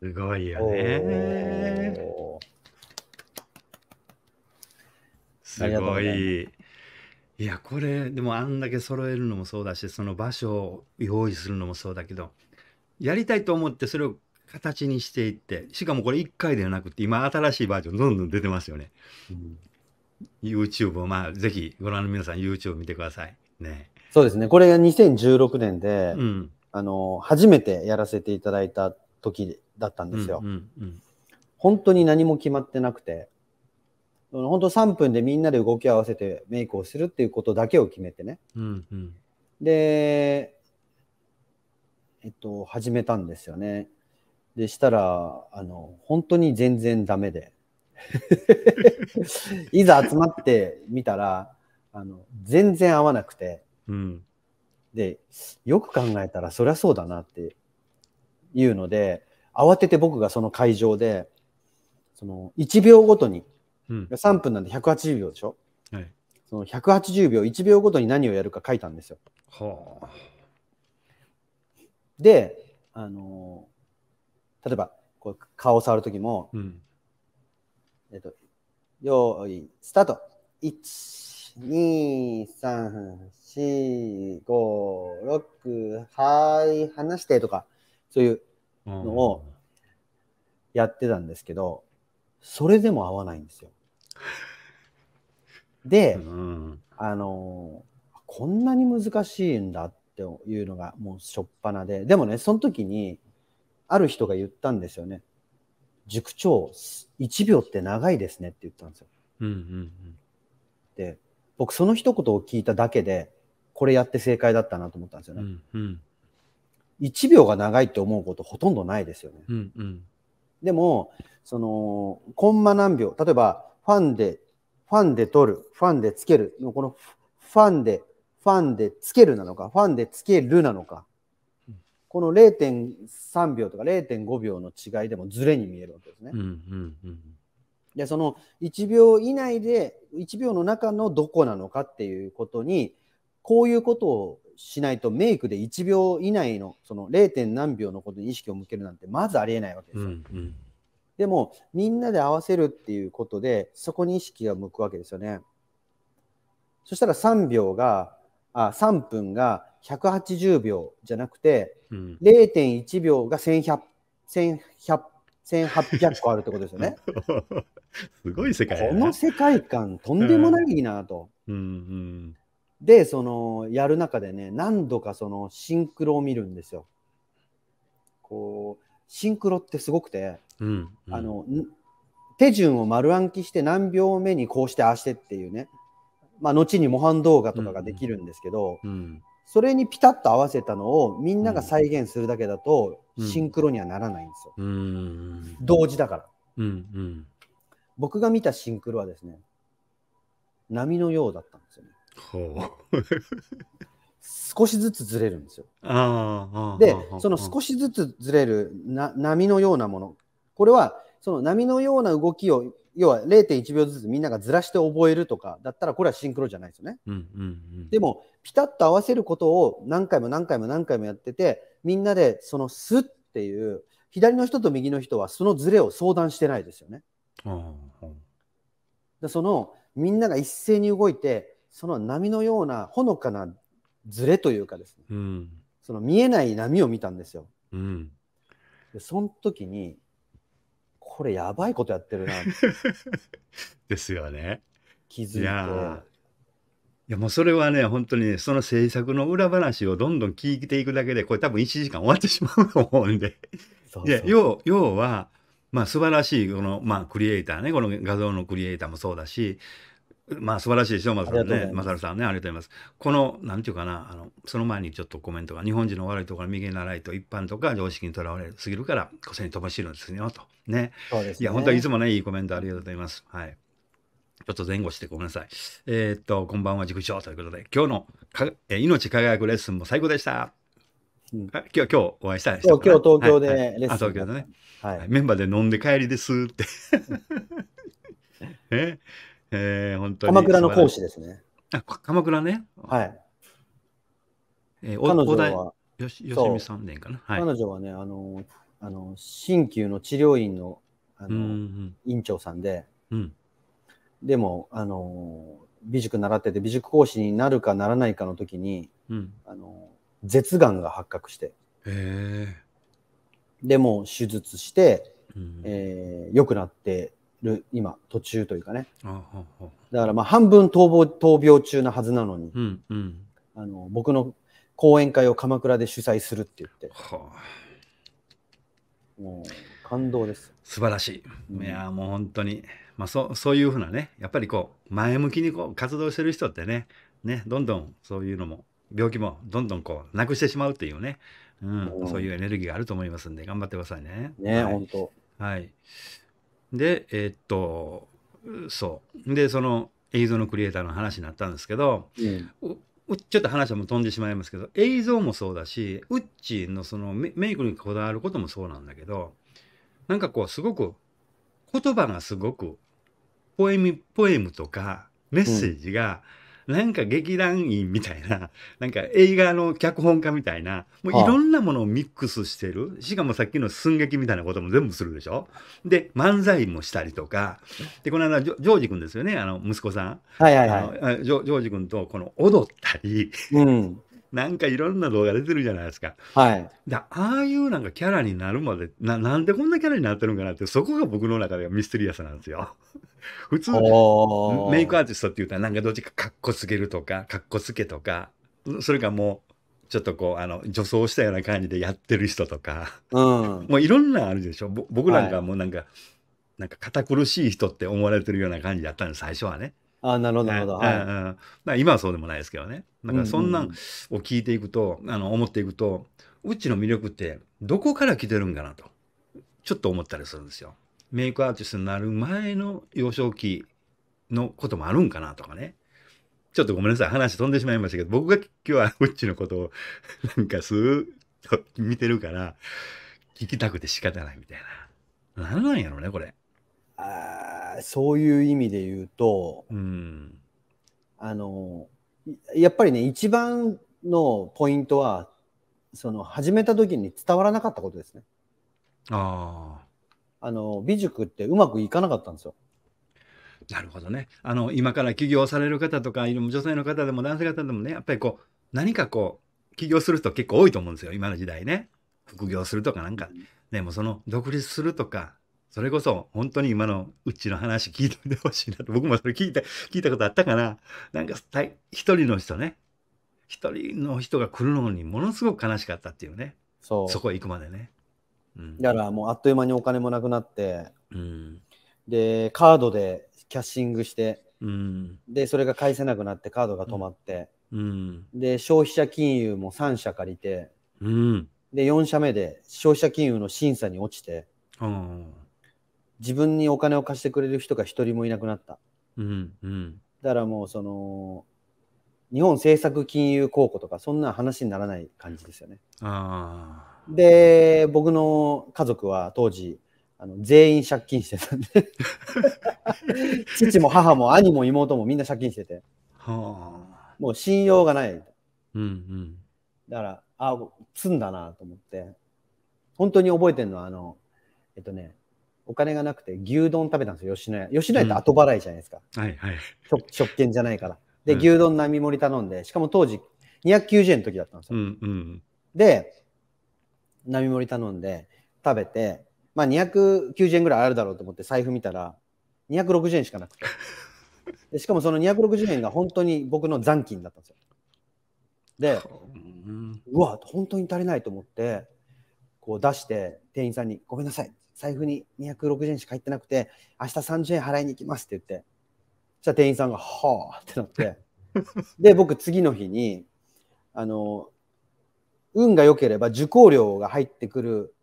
Speaker 1: すごいよ
Speaker 3: ね。すごい。いや、これ、でもあんだけ揃えるのもそうだし、その場所を用意するのもそうだけど、やりたいと思ってそれを形にしていって、しかもこれ1回ではなくて、今新しいバージョンどんどん出てますよね。うん、YouTube を、まあ、ぜひご覧の皆さん YouTube 見てください。ね。そうですね。これが2016
Speaker 2: 年で、うん、あの、初めてやらせていただいた時だったんですよ。うんうんうん、本当に何も決まってなくて、本当3分でみんなで動き合わせてメイクをするっていうことだけを決めてね。うんうん、で、えっと、始めたんですよね。でしたら、あの、本当に全然ダメで。[laughs] いざ集まってみたら、あの、全然合わなくて。うん、で、よく考えたら、そりゃそうだなっていうので、慌てて僕がその会場で、その1秒ごとに、うん、3分なんで180秒でしょ、はい、その180秒、1秒ごとに何をやるか書いたんですよ。はあ、で、あのー、例えばこう顔を触る時も、うん、えっと、よーい、スタート !1,2,3,4,5,6, はい、離してとか、そういうのをやってたんですけど、それでも合わないんですよ。で、うん、あのこんなに難しいんだっていうのがもうしょっぱなででもねその時にある人が言ったんですよね塾長1秒って長いですねって言ったんですよ。うんうんうん、で僕その一言を聞いただけでこれやって正解だったなと思ったんですよね。うんうん、1秒が長いって思うことほとんどないですよね。うんうん、でも、その、コンマ何秒、例えば、ファンで、ファンで取る、ファンでつけるの、このファンで、ファンでつけるなのか、ファンでつけるなのか、この0.3秒とか0.5秒の違いでもずれに見
Speaker 1: えるわけですね。うんうんうん、
Speaker 2: でその1秒以内で1秒の中のどこなのかっていうことにこういうことをしないとメイクで1秒以内のその 0. 何秒のことに意識を向けるなんてまずありえないわ
Speaker 1: けですよ。うんうん、
Speaker 2: でもみんなで合わせるっていうことでそこに意識が向くわけですよね。そしたら3秒があ3分が180秒じゃなくて、うん、0.1秒が1100 1 8 0 0個あるってことですよね。[laughs] すごい世界、この世界観とんでもないなと。
Speaker 1: うんうん
Speaker 2: で、その、やる中でね、何度かその、シンクロを見るんですよ。こう、シンクロってすごくて、うんうん、あの、手順を丸暗記して何秒目にこうして、ああしてっていうね、まあ、後に模範動画とかができるんですけど、うんうん、それにピタッと合わせたのをみんなが再現するだけだと、シンクロにはならないんですよ。
Speaker 1: うん、
Speaker 2: 同時だから。
Speaker 1: うんうん、
Speaker 2: 僕が見たシンクロはですね、波のようだったんですよね。ほう少しずつずれるんですよ。でその少しずつずれるな波のようなものこれはその波のような動きを要は0.1秒ずつみんながずらして覚えるとかだったらこれはシンクロじゃないですよね。うんうんうん、でもピタッと合わせることを何回も何回も何回もやっててみんなでその「す」っていう左の人と右の人はそのずれを相談してないですよね。うそのみんなが一斉に動いてその波のようなほのかなずれというかですね、うん、その見えない波を見たんですよ。うん、でその時に
Speaker 3: これやばいことやってるなって
Speaker 1: [laughs]
Speaker 3: ですよね。気づいて。いやいやもうそれはね本当にその制作の裏話をどんどん聞いていくだけでこれ多分1時間終わってしまうと思うんで。そうそう要要はまあ素晴らしいこの、まあ、クリエイターねこの画像のクリエイターもそうだしまあ素晴らしいでしょ、マサルね。マサルさんね、ありがとうございます。この、なんていうかな、あの、その前にちょっとコメントが、日本人の悪いところは右に習いと一般とか常識にとらわれすぎるから、個性に乏しいのですよ、と。ね。ねいや、本当にいつもね、いいコメントありがとうございます。はい。ちょっと前後してごめんなさい。えー、っと、こんばんは、塾長ということで、今日のか、えー、命輝くレッスンも最高でした。うん、今日、今日お会いしたい今日、東京でレッスン、はいはい、東京でね、はい、メンバーで飲んで帰りですって [laughs] ええー、本当に。鎌倉の講師ですね。あ、鎌倉ね。はい。えー、彼女は、よ
Speaker 1: し、よしみ三年かな。
Speaker 2: はい、彼女はね、あの、あの、鍼灸の治療院の、あの、うんうん、院長さんで、うん、でも、あの、美塾習ってて、美塾講師になるかならないかの時に、
Speaker 1: うん、あの、
Speaker 2: 舌がんが発覚して。へ
Speaker 1: え。
Speaker 2: でも手術して、うん、えー、良くなってる今途中というかね
Speaker 1: だ
Speaker 2: からまあ半分闘闘病中なはずなのに、
Speaker 1: うんうん、
Speaker 2: あの僕の講演会を鎌倉
Speaker 3: で主催するって言って、はあ、もう感動です素晴らしい、うん、いやもう本当に、まあ、そそういうふうなねやっぱりこう前向きにこう活動してる人ってねねどんどんそういうのも病気もどんどんこうなくしてしまうっていうね、うん、そういうエネルギーがあると思いますんで頑張ってくださいね。ね、はい、本当はいで、えー、っと、そう。で、その映像のクリエイターの話になったんですけど、うんちょっと話はもう飛んでしまいますけど映像もそうだしウッチのそのメイクにこだわることもそうなんだけどなんかこうすごく言葉がすごくポエムポエムとかメッセージが、うんなんか劇団員みたいな、[laughs] なんか映画の脚本家みたいな、もういろんなものをミックスしてる。しかもさっきの寸劇みたいなことも全部するでしょで、漫才もしたりとか。で、この間、ジョージ君ですよね、あの、息子さん。はいはいはい。ジョージ君と、この踊ったり、うん。なんかいろんな動画出てるじゃないですか。はい。だああいうなんかキャラになるまでな、なんでこんなキャラになってるんかなって、そこが僕の中ではミステリアスなんですよ。[laughs] 普通、メイクアーティストって言うたら、なんかどっちかかっこつけるとか、かっこつけとか、それかもう、ちょっとこう、あの、女装したような感じでやってる人とか、うん、もういろんなあるでしょ。僕なんかもうなんか、はい、なんか堅苦しい人って思われてるような感じだったんです、最初はね。あなるほどなるほど、はいうん今はそうでもないですけどねだからそんなんを聞いていくと、うんうん、あの思っていくとうちの魅力ってどこから来てるんかなとちょっと思ったりするんですよ。メイクアーティストになる前の幼少期のこともあるんかなとかね。ちょっとごめんなさい話飛んでしまいましたけど僕が今日は [laughs] うっちのことをなんかすーっと見てるから聞きたくて仕方ないみたいな。何なんやろねこれ。
Speaker 2: あそういう意味で言うと、うん、あのやっぱりね一番のポイントはその始めた時に伝わらなかったことですね。
Speaker 1: あ
Speaker 2: あの美塾っ
Speaker 3: てうまくいかなかったんですよ。なるほどね。あの今から起業される方とか女性の方でも男性方でもねやっぱりこう何かこう起業する人結構多いと思うんですよ今の時代ね。副業するとかなんか、うん、でもその独立するとかそれこそ本当に今のうちの話聞いといてほしいなと僕もそれ聞いた聞いたことあったかななんか一人の人ね一人の人が来るのにものすごく悲しかったっていうねそうそこへ行くまでね、うん、
Speaker 2: だからもうあっという間にお金もなくなって、うん、でカードでキャッシングして、うん、でそれが返せなくなってカードが止まって、うん、で消費者金融も3社借りて、うん、で4社目で消費者金融の審査に落ちて、うん自分にお金を貸してくれる人が一人もいなくなった。
Speaker 1: うんうん、
Speaker 2: だからもうその日本政策金融公庫とかそんな話にならない感じですよね。で僕の家族は当時あの全員借金してたんで [laughs] 父も母も兄も妹もみんな借金しててもう信用がない、うんうん、だからあ積んだなと思って本当に覚えてるのはあのえっとねお金がなくて牛丼食べたんですよ、吉野家。吉野家って後払いじゃないですか。うん、はいはい。[laughs] 食券じゃないから。で、牛丼並盛り頼んで、しかも当時290円の時だったん
Speaker 1: ですよ。うんうん、
Speaker 2: で、並盛り頼んで食べて、まあ290円ぐらいあるだろうと思って財布見たら、260円しかなくて。[laughs] でしかもその260円が本当に僕の残金だったんですよ。で、うわ、本当に足りないと思って、こう出して店員さんにごめんなさい。財布に260円しか入ってなくて、明日30円払いに行きますって言って、そしたら店員さんが、はあってなって、[laughs] で、僕、次の日に、あの、運が良ければ受講料が入ってくる、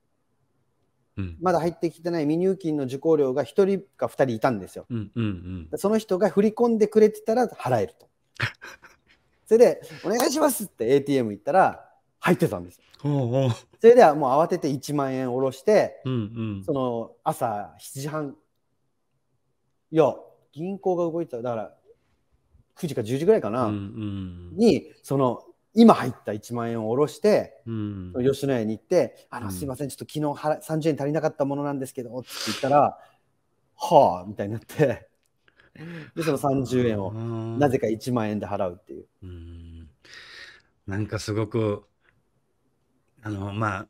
Speaker 2: うん、まだ入ってきてない未入金の受講料が1人か2人いたんですよ。う
Speaker 1: んうん
Speaker 2: うん、その人が振り込んでくれてたら払えると。[laughs] それで、お願いしますって ATM 行ったら、入ってたんですよ。ううそれではもう慌てて1万円下ろして、うんうん、その朝7時半いや銀行が動いただから9時か10時ぐらいかな、うんうん、にその今入った1万円を下ろして、うん、吉野家に行って「あのすいませんちょっと昨日は30円足りなかったものなんですけど」って言ったら「はあ」みたいになってでその30円をなぜか1万円で払うっていう。うん
Speaker 3: なんかすごくあの、まあ、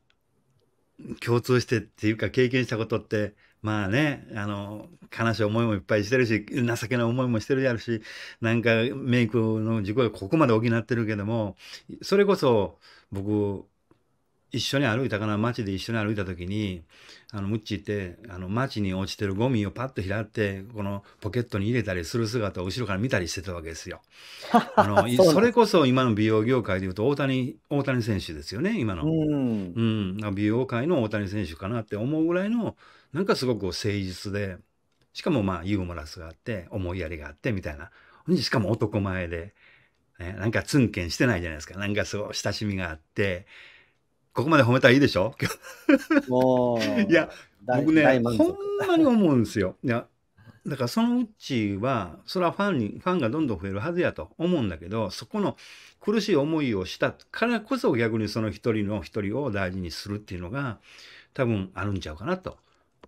Speaker 3: 共通してっていうか経験したことって、まあね、あの、悲しい思いもいっぱいしてるし、情けない思いもしてるであるし、なんかメイクの事故がここまで補ってるけども、それこそ僕、一緒に歩いたかな街で一緒に歩いた時にあのムッチってあの街に落ちてるゴミをパッと拾ってこのポケットに入れたりする姿を後ろから見たりしてたわけですよ。[laughs]
Speaker 1: あのそれ
Speaker 3: こそ今の美容業界でいうと大谷大谷選手ですよね今の、うん、うん、美容界の大谷選手かなって思うぐらいのなんかすごく誠実でしかもまあユーモラスがあって思いやりがあってみたいなしかも男前で、ね、なんかツンケンしてないじゃないですかなんかすごい親しみがあって。ここまで褒めたらいいでしょいや僕ねほんまに思うんですよ。いやだからそのうちはそれはファンにファンがどんどん増えるはずやと思うんだけどそこの苦しい思いをしたからこそ逆にその一人の一人を大事にするっていうのが多分あるんちゃうかなと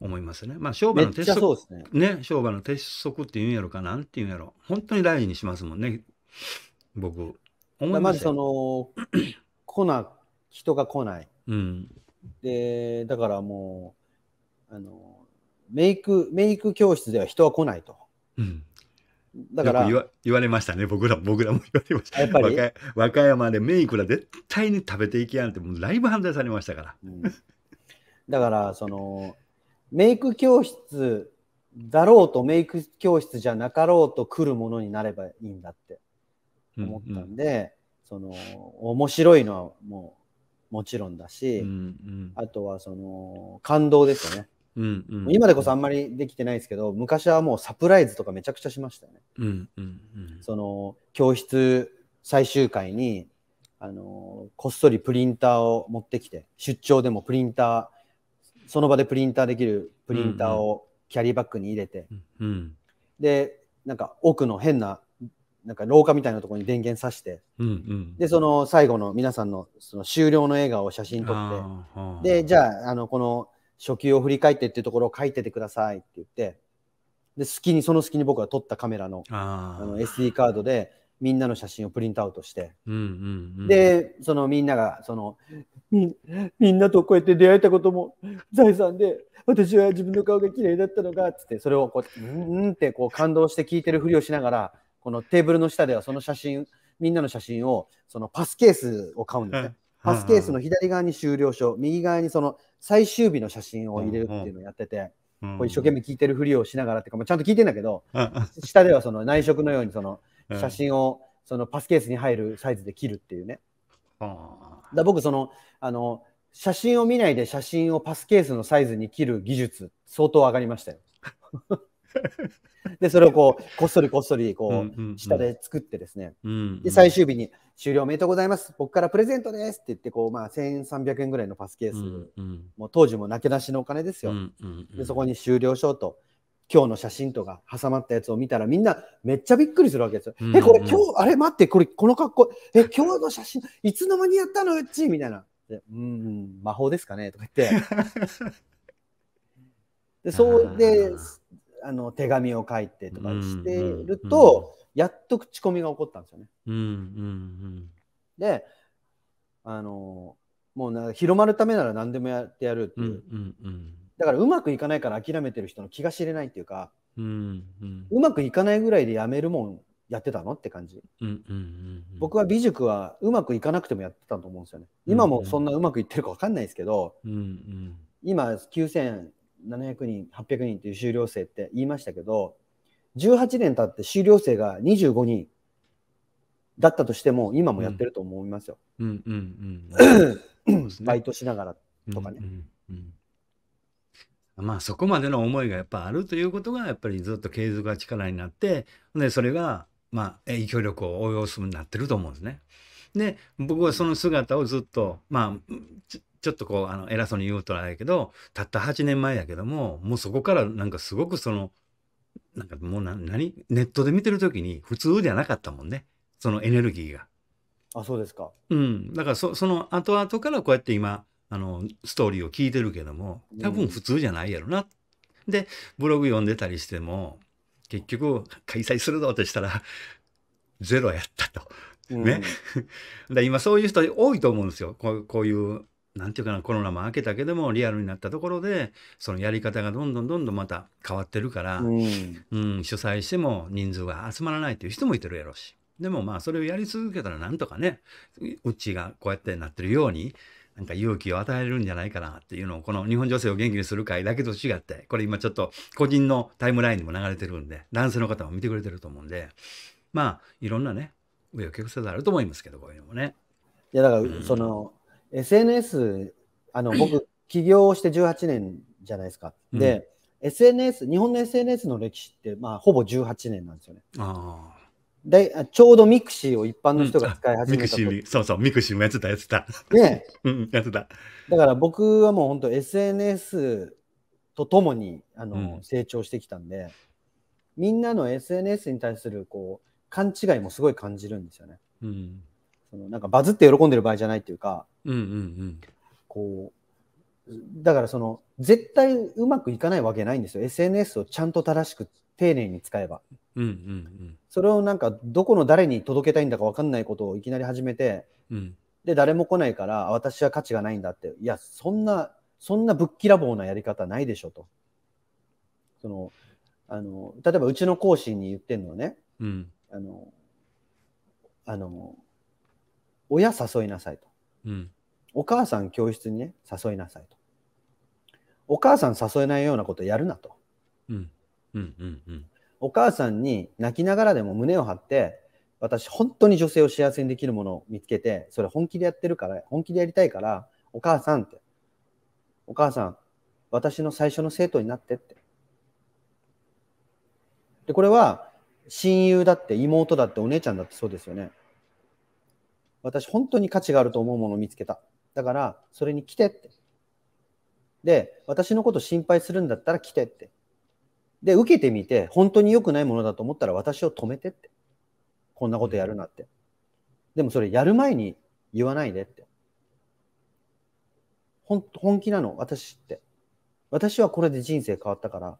Speaker 3: 思いますね。まあ商売の鉄則ね、ね、商売の鉄則っていうんやろかなんていうんやろ本当に大事にしますもんね僕。思いままそ
Speaker 2: のコナ [clears throat] 人が来ない。うん、でだからもうあのメイクメイク教室では人は来ないと。うんだから言わ
Speaker 3: 言われましたね僕ら僕らも言われましたやっぱり和歌山でメイクら絶対に食べていけやんってもうライブ反対されましたから、うん、だからそのメイク教
Speaker 2: 室だろうとメイク教室じゃなかろうと来るものになればいいんだって思ったんで、うんうん、その面白いのはもうもちろんだし、うんうん、あとはその感動ですよね。
Speaker 1: うんうん、今でこそあ
Speaker 2: んまりできてないですけど昔はもうサプライズとかめちゃくちゃしましたよね。うんうんうん、その教室最終回にあのこっそりプリンターを持ってきて出張でもプリンターその場でプリンターできるプリンターをキャリーバッグに入れて、うんうん、でなんか奥の変ななんか廊下みたいなところに電源さして、うんうん、でその最後の皆さんのその終了の笑顔を写真撮ってでじゃああのこの初級を振り返ってっていうところを書いててくださいって言ってできにその隙に僕が撮ったカメラのあの SD カードでみんなの写真をプリントアウトして、
Speaker 1: うんうんうん、で
Speaker 2: そのみんながそのみみんなとこうやって出会えたことも財産で私は自分の顔が綺麗だったのかっつってそれをこううんってこう感動して聞いてるふりをしながら。このテーブルの下ではその写真、みんなの写真を、そのパスケースを買うんですね。パスケースの左側に終了書、右側にその最終日の写真を入れるっていうのをやってて、こう一生懸命聞いてるふりをしながらってか、まあ、ちゃんと聞いてんだけど、下ではその内職のようにその写真をそのパスケースに入るサイズで切るっていうね。だ僕そのあの写真を見ないで写真をパスケースのサイズに切る技術相当上がりましたよ。[laughs] で、それをこう、こっそりこっそり、こう、下で作ってですね。で、最終日に、終了おめでとうございます。僕からプレゼントですって言って、こう、まあ、1300円ぐらいのパスケース、うんうん、もう当時もなけなしのお金ですよ。で、そこに終了証と、今日の写真とか挟まったやつを見たらみんなめっちゃびっくりするわけですよ。うんうん、え、これ今日、あれ待って、これ、この格好、え、今日の写真、いつの間にやったのうちみたいな。でうん、魔法ですかねとか言って。[laughs] で、そうで、あの手紙を書いてとかしてると、やっと口コミが起こったんですよね。うんうんうん、であのもうな広まるためなら何でもやってやるっていううんう
Speaker 1: んうん、
Speaker 2: だからうまくいかないから諦めてる人の気が知れないっていうか、
Speaker 1: うんうん、
Speaker 2: うまくいかないぐらいでやめるもんやってたのって感じ、
Speaker 1: うんうんうんうん、
Speaker 2: 僕は美塾はうまくいかなくてもやってたと思うんですよね今もそんなうまくいってるか分かんないですけど、
Speaker 1: うんうん、
Speaker 2: 今9000 700人、800人という修了生って言いましたけど、18年経って修了生が25人だったとしても、今もやってると思いますよ。バイトしながらとかね。うんうん
Speaker 3: うん、まあそこまでの思いがやっぱあるということがやっぱりずっと継続が力になってでそれがまあ影響力を応用するようになってると思うんですね。で僕はその姿をずっとまあちょっとこうあの偉そうに言うとあれやけどたった8年前やけどももうそこからなんかすごくそのなんかもう何ネットで見てる時に普通じゃなかったもんねそのエネルギーが。あそうですか、うん、だからそその後々からこうやって今あのストーリーを聞いてるけども多分普通じゃないやろな。うん、でブログ読んでたりしても結局開催するぞとしたらゼロやったと。ね。うん、[laughs] だ今そういう人多いと思うんですよこうこういうなんていうかな、コロナも明けたけども、リアルになったところで、そのやり方がどんどんどんどんまた変わってるから、うん、うん、主催しても人数が集まらないっていう人もいてるやろうし。でもまあ、それをやり続けたらなんとかね、うちがこうやってなってるように、なんか勇気を与えるんじゃないかなっていうのを、この日本女性を元気にする会だけと違って、これ今ちょっと個人のタイムラインにも流れてるんで、男性の方も見てくれてると思うんで、まあ、いろんなね、上を曲折あると思いますけど、こういうのもね。いや、だから、その、
Speaker 2: SNS、あの、僕、[clears throat] 起業して18年じゃないですか。で、うん、SNS、日本の SNS の歴史って、まあ、ほぼ18年なんですよね。
Speaker 1: ああ。
Speaker 2: で
Speaker 3: ちょうどミクシーを一
Speaker 2: 般の人が使い始めた、うん、ミクシ
Speaker 3: ーそうそうミクシーもやってたやってたね [laughs] うんやってた
Speaker 2: だから僕はもう本当 SNS とともにあの、うん、成長してきたんでみんなの SNS に対するこう勘違いもすごい感じるんですよね、うん、そのなんかバズって喜んでる場合じゃないっていうか、
Speaker 1: うんうんうん、
Speaker 2: こうだからその絶対うまくいかないわけないんですよ SNS をちゃんと正しく丁寧に使えば、
Speaker 1: うんうんうん、
Speaker 2: それをなんかどこの誰に届けたいんだか分かんないことをいきなり始めて、うん、で誰も来ないから私は価値がないんだっていやそんなそんなぶっきらぼうなやり方ないでしょとそのあの例えばうちの講師に言ってるのはね、うん、あのあの親誘いなさいと。うん、お母さん教室にね、誘いなさいと。お母さん誘えないようなことやるなと。お母さんに泣きながらでも胸を張って、私本当に女性を幸せにできるものを見つけて、それ本気でやってるから、本気でやりたいから、お母さんって、お母さん、私の最初の生徒になってって。で、これは親友だって妹だってお姉ちゃんだってそうですよね。私本当に価値があると思うものを見つけた。だから、それに来てって。で、私のこと心配するんだったら来てって。で、受けてみて、本当に良くないものだと思ったら私を止めてって。こんなことやるなって。でもそれやる前に言わないでって。本本気なの、私って。私はこれで人生変わったから。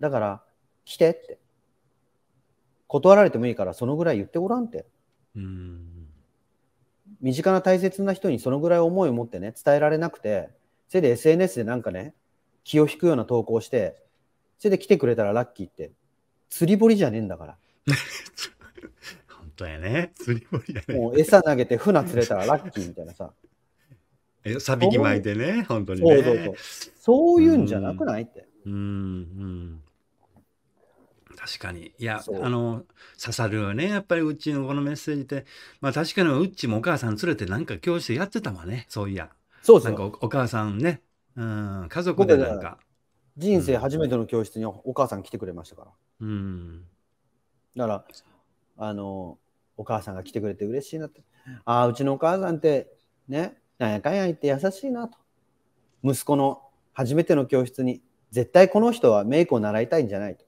Speaker 2: だから、来てって。断られてもいいから、そのぐらい言ってごらんって。うん身近な大切な人にそのぐらい思いを持ってね、伝えられなくて、それで SNS でなんかね、気を引くような投稿して、それで来てくれたらラッキーって、釣り堀じゃねえんだから。[laughs] 本当やね。釣り堀やね。もう餌投げて船釣れたらラッキーみたいなさ。
Speaker 3: え、サビき巻いてね、本当にね。そうそうそう。そういうんじゃなくないって。うん、うん。確かに。いや、あの、刺さるよね。やっぱりうちのこのメッセージって。まあ確かにうちもお母さん連れてなんか教室やってたわね。そういや。そうですなんかお母さんね。うん、家族でなんか。人生初
Speaker 2: めての教室にお母さん来てくれましたから。
Speaker 1: うん。
Speaker 2: だから、あの、お母さんが来てくれて嬉しいなって。ああ、うちのお母さんって、ね、なんやかんや言って優しいなと。息子の初めての教室に、絶対この人はメイクを習いたいんじゃないと。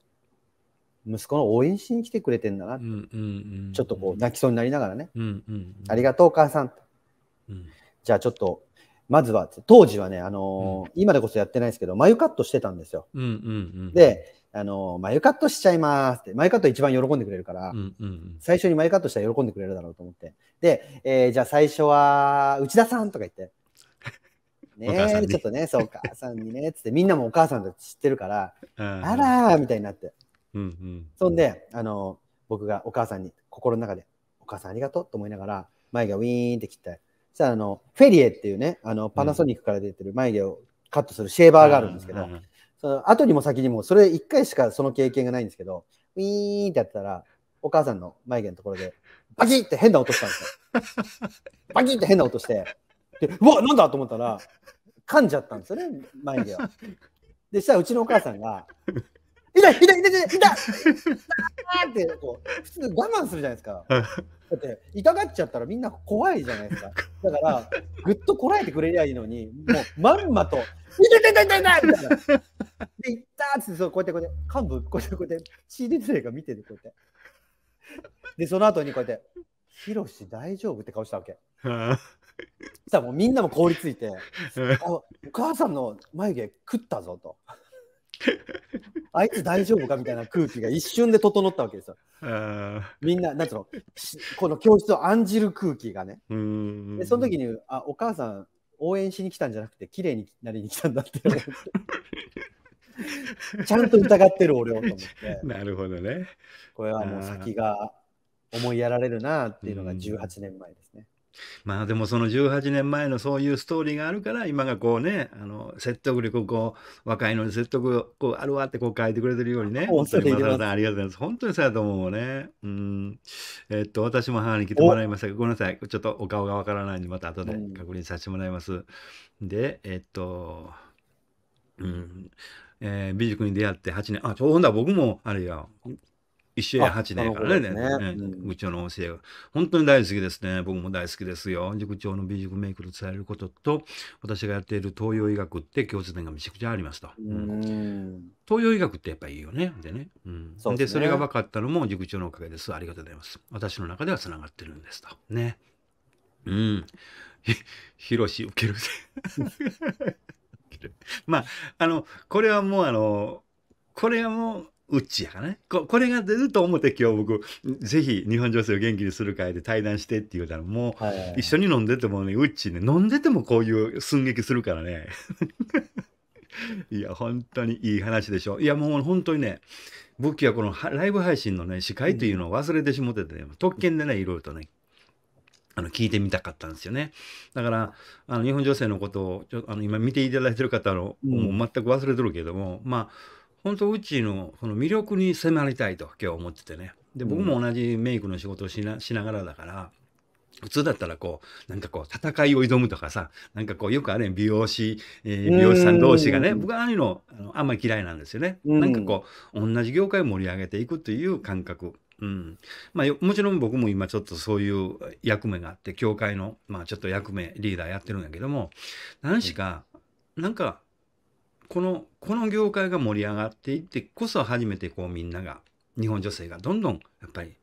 Speaker 2: 息子の応援しに来てくれてんだな、うんうんうん、ちょっとこう泣きそうになりながらね、うんうんうん、ありがとうお母さん、うん、じゃあちょっとまずは当時はね、あのーうん、今でこそやってないですけど眉カットしてたんですよ、
Speaker 1: うんうんうん、
Speaker 2: で、あのー、眉カットしちゃいますって眉カット一番喜んでくれるから、うんうんうん、最初に眉カットしたら喜んでくれるだろうと思ってで、えー、じゃあ最初は内田さんとか言って [laughs] ねちょっとね、そう、お母さんにね、つって、みんなもお母さんって知ってるから、あらーみたいになって。そんであの僕がお母さんに心の中で「お母さんありがとう」と思いながら眉毛をウィーンって切ってそしたらあのフェリエっていうねあのパナソニックから出てる眉毛をカットするシェーバーがあるんですけど、うんその後にも先にもそれ1回しかその経験がないんですけどウィーンってやったらお母さんの眉毛のところでバキッて変な音したんですよ。バキッて変な音してでうわなんだと思ったら噛んじゃったんですよね眉毛を。でしたらうちのお母さんが痛い痛い痛い痛い痛いってこい普通我慢するじゃないですか。だって痛がっちゃったらみんな怖いじゃないですか。だからぐっとこらえてくれりゃいいのにもうまんまと「
Speaker 1: 痛い痛い痛い痛い痛い!」痛い痛い痛いっい
Speaker 2: ってそいこうやっていういっい幹部こうやっていういっい血出てるか見ててこうやって。でその後にこうやって「ひろし大丈夫?」って顔したわけ。さあもうみんなも凍りついて「お母さんの眉毛食ったぞ」と。[laughs] あいつ大丈夫かみたいな空気が一瞬で整ったわけですよ。みんな、なんつうの、この教室を案じる空気がね。
Speaker 1: で、
Speaker 2: その時に、あ、お母さん、応援しに来たんじゃなくて、綺麗になりに来たんだって。[laughs] ちゃんと疑ってる俺をと思って。[laughs] なるほどね。これはもう先が思いやられるなっていうのが18年前ですね。
Speaker 3: まあでもその18年前のそういうストーリーがあるから今がこうねあの説得力をこう若いのに説得こうあるわってこう書いてくれてるようにねありがとうございます本当にそうやと思うねうんえっと私も母に来てもらいましたがごめんなさいちょっとお顔がわからないんでまた後で確認させてもらいます、でえっとうんえー、美塾に出会って8年あちょうど僕もあれや一試合8年からね、ねね、塾長の教えが。本当に大好きですね。僕も大好きですよ。塾長の美塾メイクで伝えることと、私がやっている東洋医学って共通点がめちゃくちゃありますと。うん、東洋医学ってやっぱいいよね。でね。うん、そで、ね、それが分かったのも塾長のおかげです。ありがとうございます。私の中ではつながってるんですと。ね。うん。ひろし [laughs] 受ける。まあ、あの、これはもうあの、これはもう、うっちやからねこ。これが出ると思って今日僕、ぜひ日本女性を元気にする会で対談してって言うたら、もう一緒に飲んでてもね、うっちね、飲んでてもこういう寸劇するからね。[laughs] いや、本当にいい話でしょ。いや、もう本当にね、僕はこのライブ配信のね、司会というのを忘れてしもてて、ね、特権でね、いろいろとね、あの聞いてみたかったんですよね。だからあの日本女性のことをちょあの今見ていただいてる方の、もう全く忘れてるけども、まあ本当うちのその魅力に迫りたいと今日思っててねで僕も同じメイクの仕事をしなしながらだから。普通だったらこう、なんかこう、戦いを挑むとかさ、なんかこう、よくあれ、美容師、えー、美容師さん同士がね、僕はああいうの、あのあんまり嫌いなんですよね。んなんかこう、同じ業界を盛り上げていくという感覚。うん。まあ、もちろん僕も今ちょっとそういう役目があって、教会の、まあちょっと役目、リーダーやってるんだけども、何しか、なんか、この、この業界が盛り上がっていってこそ初めてこうみんなが、日本女性がどんどんやっぱり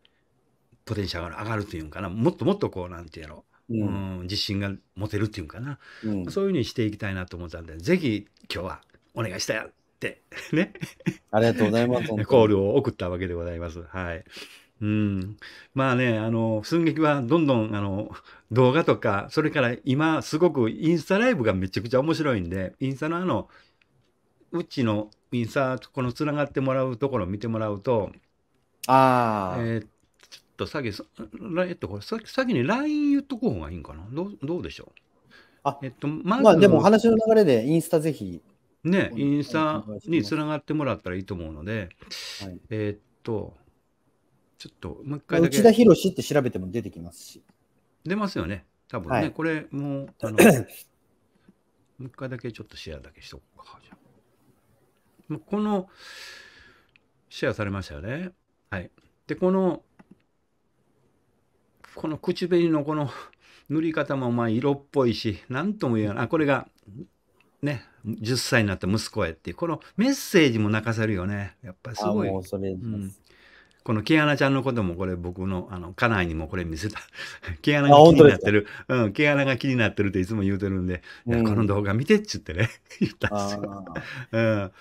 Speaker 3: ポテンシャルが上がるというんかな、もっともっとこうなんてやろう、うん、自信が持てるっていうんかな、うん、そういうふうにしていきたいなと思ったんで、ぜひ今日はお願いしたいって、[laughs] ね。
Speaker 1: ありがとうございます。[laughs] コール
Speaker 3: を送ったわけでございます。はい。うん、まあねあの寸劇はどんどんあの動画とかそれから今すごくインスタライブがめちゃくちゃ面白いんでインスタのあのうちのインサートこのつながってもらうところを見てもらうとああ、えー、ちょっと先えっとこれ先先に LINE 言っとこうがいいんかなどうどうでしょうあえっとままあ、でも
Speaker 2: 話の流れでインスタぜひ
Speaker 3: ねインスタにつながってもらったらいいと思うので、はい、えー、っとちょっともう一回だけ内田博
Speaker 2: って調べても出てきますし
Speaker 3: 出ますよね多分ね、はい、これもうあの [clears throat] もう一回だけちょっとシェアだけしとこうか。じゃこのシェアされましたよね。はい、でこのこの口紅のこの塗り方もまあ色っぽいしなんとも言えないあこれがね10歳になった息子へっていうこのメッセージも泣かせるよねやっぱりすごい。この毛穴ちゃんのこともこれ僕のあの家内にもこれ見せた。[laughs] 毛穴が気になってる。うん、毛穴が気になってるっていつも言うてるんで、うん、この動画見てっちってね、[laughs] 言ったんですよ。うん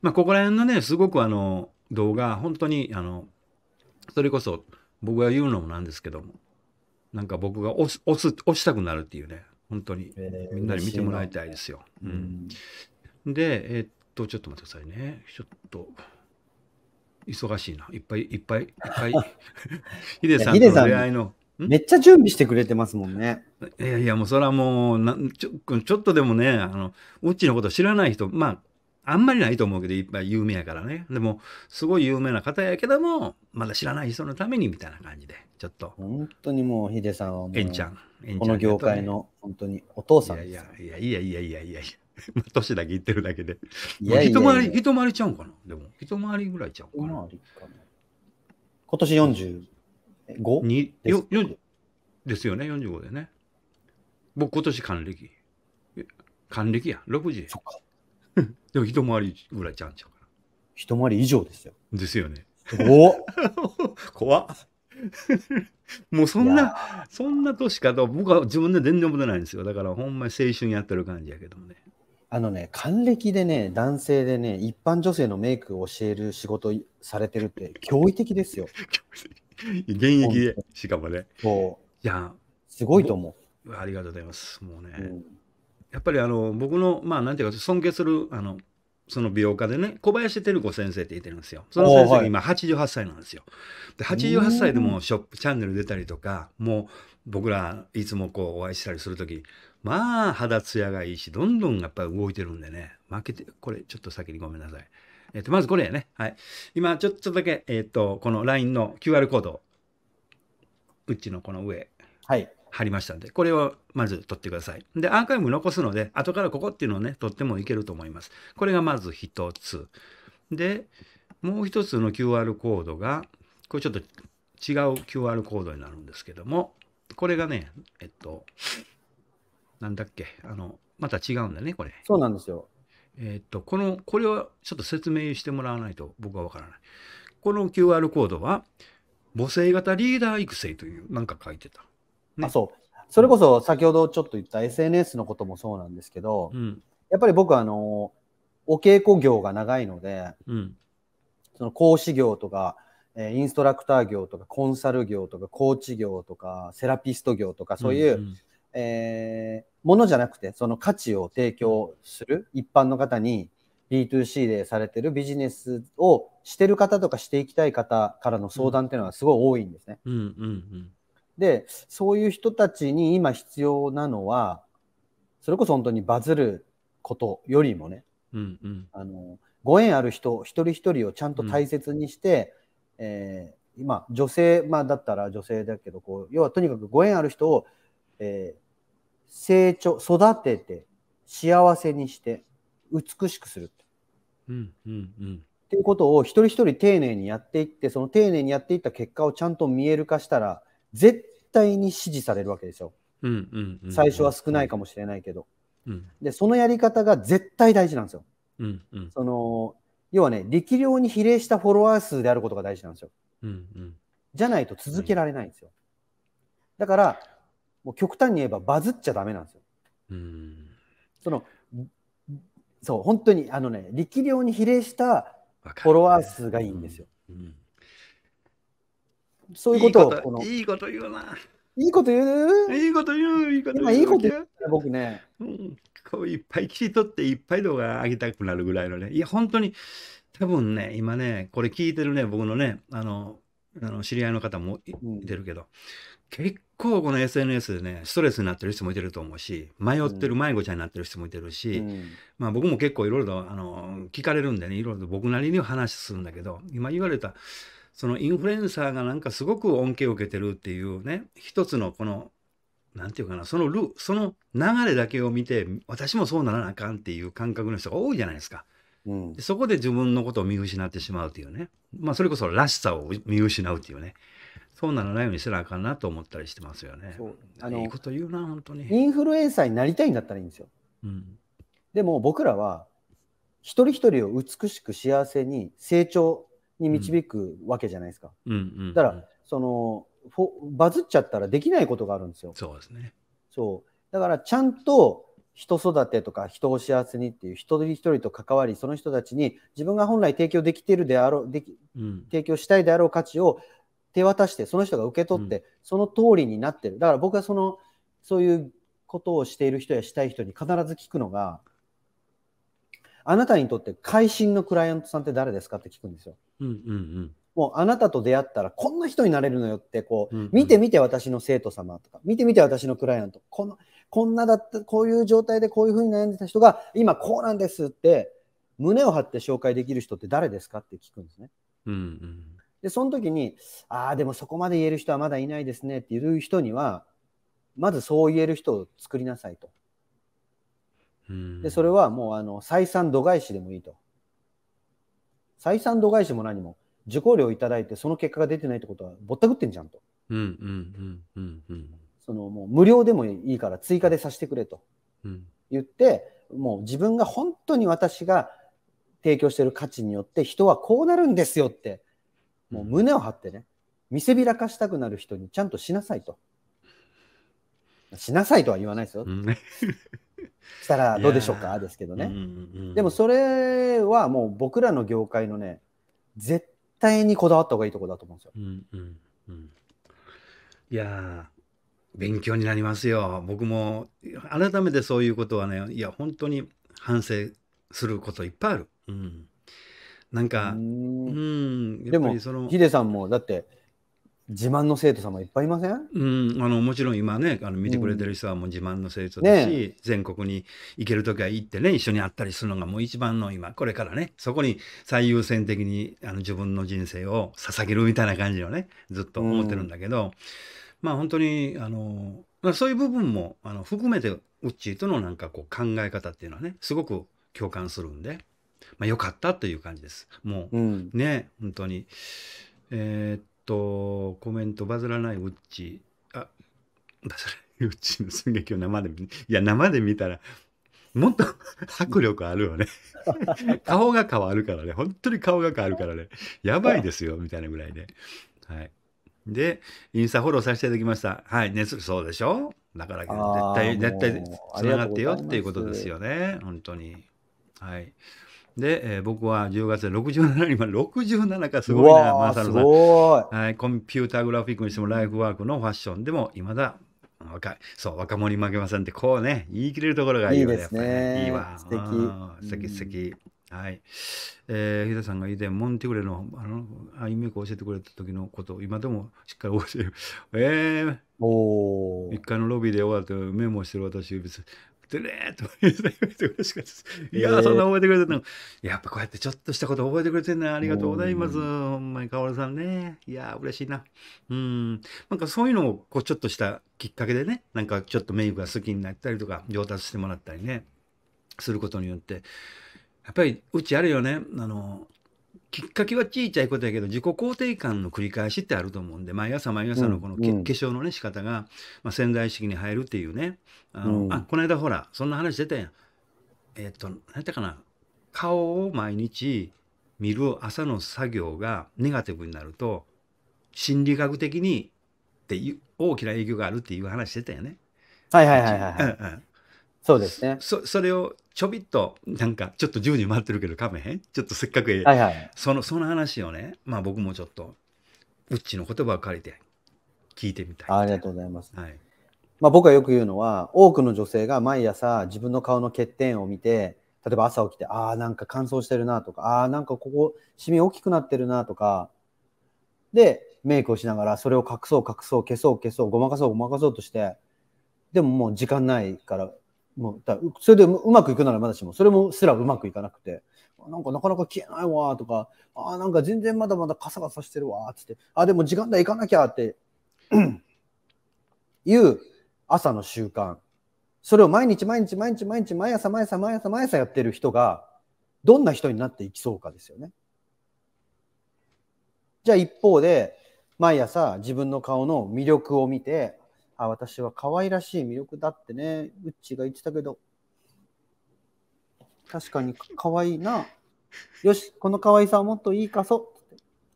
Speaker 3: まあ、ここら辺のね、すごくあの、動画、本当に、あの、それこそ、僕が言うのもなんですけども、なんか僕が押す、押す、押したくなるっていうね、本当に、みんなに見てもらいたいですよ。えー、うん。で、えー、っと、ちょっと待ってくださいね。ちょっと、忙しいな。いっぱいいっぱいいっぱい。[laughs] ヒデさんとの出会いの。めっちゃ準備してくれてますもんね。いやいや、もうそれはもうなちょ、ちょっとでもねあの、うちのこと知らない人、まあ、あんまりないと思うけど、いっぱい有名やからね。でも、すごい有名な方やけども、まだ知らない人のためにみたいな感じで、ちょっと。本当にもう、ヒデさんはもう、ちゃん。ちゃんこの業界の本当にお父さんです。いやいやいやいやいやいやいや。[laughs] 年だけ言ってるだけで。いやいやいや一回り、一回りちゃうんかな。でも、一回りぐらいちゃうかな。か今年 45? ですよですよね、45でね。僕、今年還暦。還暦や、6時。そっか。[laughs] でも一回りぐらいちゃうんちゃうかな。一回り以上ですよ。ですよね。お [laughs] 怖っ。もうそんな、そんな年かと、僕は自分で全然思ってないんですよ。だからほんまに青春やってる感じやけどもね。
Speaker 2: あのね、還暦でね、男性でね、一般女性のメイクを教える仕事されてるって、驚異的ですよ。
Speaker 1: [laughs]
Speaker 2: 現役で、
Speaker 3: しかもね。そう。いや、すごいと思う。ありがとうございます。もうね。うんやっぱりあの僕のまあなんていうか尊敬するあのその美容家でね小林照子先生って言ってるんですよその先生が今88歳なんですよ、で88歳でもショップチャンネル出たりとかもう僕らいつもこうお会いしたりする時まあ肌ツヤがいいしどんどんやっぱり動いてるんでね負けてこれちょっと先にごめんなさいえっ、ー、とまずこれやねはい今ちょっとだけえっ、ー、とこの LINE の QR コードうちのこの上はい貼りましたんで、これをまず取ってください。で、アーカイブ残すので、後からここっていうのをね、取ってもいけると思います。これがまず一つ。で、もう一つの QR コードが、これちょっと違う QR コードになるんですけども、これがね、えっと、なんだっけ、あの、また違うんだね、これ。そうなんですよ。えっと、この、これをちょっと説明してもらわないと僕はわからない。この QR コードは、母性型リーダー育成という、なん
Speaker 2: か書いてた。ね、あそうそれこそ先ほどちょっと言った SNS のこともそうなんですけど、うん、やっぱり僕はあのお稽古業が長いので、うん、その講師業とか、えインストラクター業とかコンサル業とかコーチ業とかセラピスト業とかそういう、うんえー、ものじゃなくてその価値を提供する一般の方に B2C でされてるビジネスをしてる方とかしていきたい方からの相談っていうのはすごい多いんです
Speaker 1: ね。うんうんうん
Speaker 2: で、そういう人たちに今必要なのは、それこそ本当にバズることよりもね、うんうん、あのご縁ある人一人一人をちゃんと大切にして、うん、えー、今女性、まあ、だったら女性だけどこう要はとにかくご縁ある人を、えー、成長育てて幸せにして美しくする、
Speaker 1: うんうんうん、
Speaker 2: っていうことを一人一人丁寧にやっていってその丁寧にやっていった結果をちゃんと見える化したら絶対に支持されるわけですよ。最初は少ないかもしれないけど。うん、でそのやり方が絶対大事なんですよ。うんうん、その要はね力量に比例したフォロワー数であることが大事なんですよ。うんうん、じゃないと続けられないんですよ。だからもう極端に言えばバズっちゃダメなんですよ。うん、そのそう本当にあのね力量に比例したフォロワー数がいいんですよ。うん、うんそういうことをい
Speaker 3: いこと言うな。いいこと言ういいこと言う、いいこと言う。いいこと言う、僕ね。うん、こういっぱい切り取っていっぱい動画上げたくなるぐらいのね。いや、本当に、多分ね、今ね、これ聞いてるね、僕のね、あの、あの知り合いの方もいてるけど、うん、結構この SNS でね、ストレスになってる人もいてると思うし、迷ってる迷子ちゃんになってる人もいてるし、うん、まあ僕も結構いろいろと、あの、聞かれるんでね、いろいろと僕なりに話するんだけど、今言われた、そのインフルエンサーがなんかすごく恩恵を受けてるっていうね、一つのこの、なんていうかな、そのル、その流れだけを見て、私もそうならなあかんっていう感覚の人が多いじゃないですか。うん、そこで自分のことを見失ってしまうというね、まあ、それこそらしさを見失うというね、そうならないようにしなあかんなと思ったりしてますよね。
Speaker 2: あのいいこと言うな、本当に。インフルエンサーになりたいんだったらいいんですよ。うん、でも僕らは、一人一人を美しく幸せに成長に導くわけじゃないですか。うん、だから、そのバズっちゃったらできないことがあるんですよ。そうですね。そう。だからちゃんと人育てとか人を幸せにっていう一人一人と関わりその人たちに自分が本来提供できてるであろうでき、うん、提供したいであろう価値を手渡してその人が受け取って、うん、その通りになってるだから僕はそのそういうことをしている人やしたい人に必ず聞くのがあなたにとって会心のクライアントさんって誰ですかって聞くんですよ。
Speaker 1: うんうんうん
Speaker 2: もうあなたと出会ったらこんな人になれるのよってこう、うんうん、見て見て私の生徒様とか見て見て私のクライアントこのこんなだったこういう状態でこういうふうに悩んでた人が今こうなんですって胸を張って紹介できる人って誰ですかって聞くんですね。うん、うん、でその時に「ああでもそこまで言える人はまだいないですね」っていう人にはまずそう言える人を作りなさいと。でそれはもうあの再三度外視でもいいと。採算度外視も何も受講料いただいてその結果が出てないってことはぼったくってんじゃんと。そのもう無料でもいいから追加でさせてくれと言って、うん、もう自分が本当に私が提供してる価値によって人はこうなるんですよってもう胸を張ってね見せびらかしたくなる人にちゃんとしなさいと。しなさいとは言わないですよ。うんしたらどうでしょうかですけどね、うんうんうん、でもそれはもう僕らの業界のね絶対にこだわった方がいいとこだと思うんですよ。
Speaker 1: うんうんうん、
Speaker 3: いや勉強になりますよ僕も改めてそういうことはねいや本当に反省することいっぱいある。うん、なんかう
Speaker 1: んでもヒデさ
Speaker 3: んもだって自慢の生徒様いっぱいいません、うん、あのもちろん今ねあの見てくれてる人はもう自慢の生徒だし、うんね、全国に行ける時は行ってね一緒に会ったりするのがもう一番の今これからねそこに最優先的にあの自分の人生を捧げるみたいな感じをねずっと思ってるんだけど、うん、まあ本当にあの、まあ、そういう部分もあの含めてうっちーとのなんかこう考え方っていうのはねすごく共感するんで、まあ、よかったという感じです。もう、うん、ね本当にえー、と、コメント、バズらないうっち。あ、バズらないうちの寸劇を生で見、いや、生で見たら、もっと [laughs] 迫力あるよね [laughs] 顔が変わるからね。本当に顔が変わるからね。やばいですよ、みたいなぐらいで。はい。で、インスタフォローさせていただきました。はい、ね、そうでしょだから絶対、絶対つながってよっていうことですよね。本当に。はい。で、えー、僕は10月で67今67かすごいなマサルさんはい、コンピューターグラフィックにしてもライフワークのファッションでもいまだ若いそう若者に負けませんってこうね言い切れるところがいいわ、ねいいですねいいわ素敵素敵素敵、はい。えー、日田さんが以前、モンティグレの、あの、あいみを教えてくれた時のことを、今でもしっかり教える。えー、お一回のロビーで終わってメモしてる私、別ってねと言ってくれしかったです。いや、えー、そんな覚えてくれてるの。やっぱこうやってちょっとしたこと覚えてくれてるのありがとうございます。ほんまに、かおるさんね。いや、嬉しいな。うん。なんかそういうのを、こう、ちょっとしたきっかけでね、なんかちょっとメイクが好きになったりとか、上達してもらったりね、することによって、やっぱり、うちあるよね。あの、きっかけは小さいことやけど自己肯定感の繰り返しってあると思うんで毎朝毎朝のこの、うん、化粧のね仕方が、まあ、潜在意識に入るっていうねあの、うん、あこの間ほらそんな話出たやんえー、っと何やったかな顔を毎日見る朝の作業がネガティブになると心理学的にって大きな影響があるっていう話してたよね。
Speaker 1: はいはいはいはい、はいうんう
Speaker 3: んそうですねそそれをちょびっとなんかちょっと10時回ってるけどかめへんちょっとせっかくはいはい、そのその話をねまあ僕もちょっとうっちの言葉を借りて聞いてみたいありがとうございます、はい
Speaker 2: まあ、僕がよく言うのは多くの女性が毎朝自分の顔の欠点を見て例えば朝起きてああなんか乾燥してるなとかああなんかここシミ大きくなってるなとかでメイクをしながらそれを隠そう隠そう消そう消そうごまかそうごまかそうとしてでももう時間ないからもう、だそれでうまくいくならまだしも、それもすらうまくいかなくて、なんかなかなか消えないわとか、ああ、なんか全然まだまだカサカサしてるわつって、あでも時間だ、行かなきゃって、[clears throat] いう朝の習慣。それを毎日毎日毎日毎日毎朝毎朝毎朝毎朝やってる人が、どんな人になっていきそうかですよね。じゃあ一方で、毎朝自分の顔の魅力を見て、あ、私は可愛らしい魅力だってね、うっちが言ってたけど、確かに可愛いな。よし、この可愛さをもっといいかそ。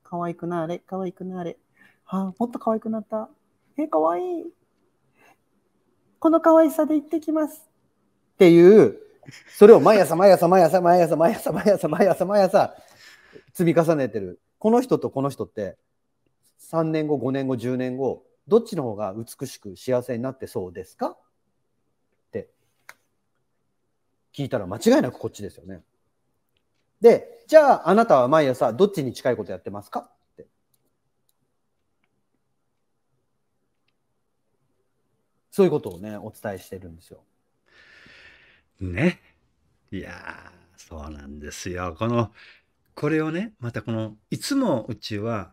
Speaker 2: 可愛くなれ、可愛くなれ。あ、もっと可愛くなった。え、可愛い。この可愛さで行ってきます。っていう、それを毎朝毎朝毎朝毎朝毎朝毎朝毎朝毎朝積み重ねてる。この人とこの人って3年後、5年後、10年後、どっちの方が美しく幸せになってそうですかって聞いたら間違いなくこっちですよね。で、じゃああなたは毎朝どっちに近いことやってますかって。そういうことをね、お伝えしてるんですよ。
Speaker 3: ね。いやそうなんですよ。この、これをね、またこの、いつもうちは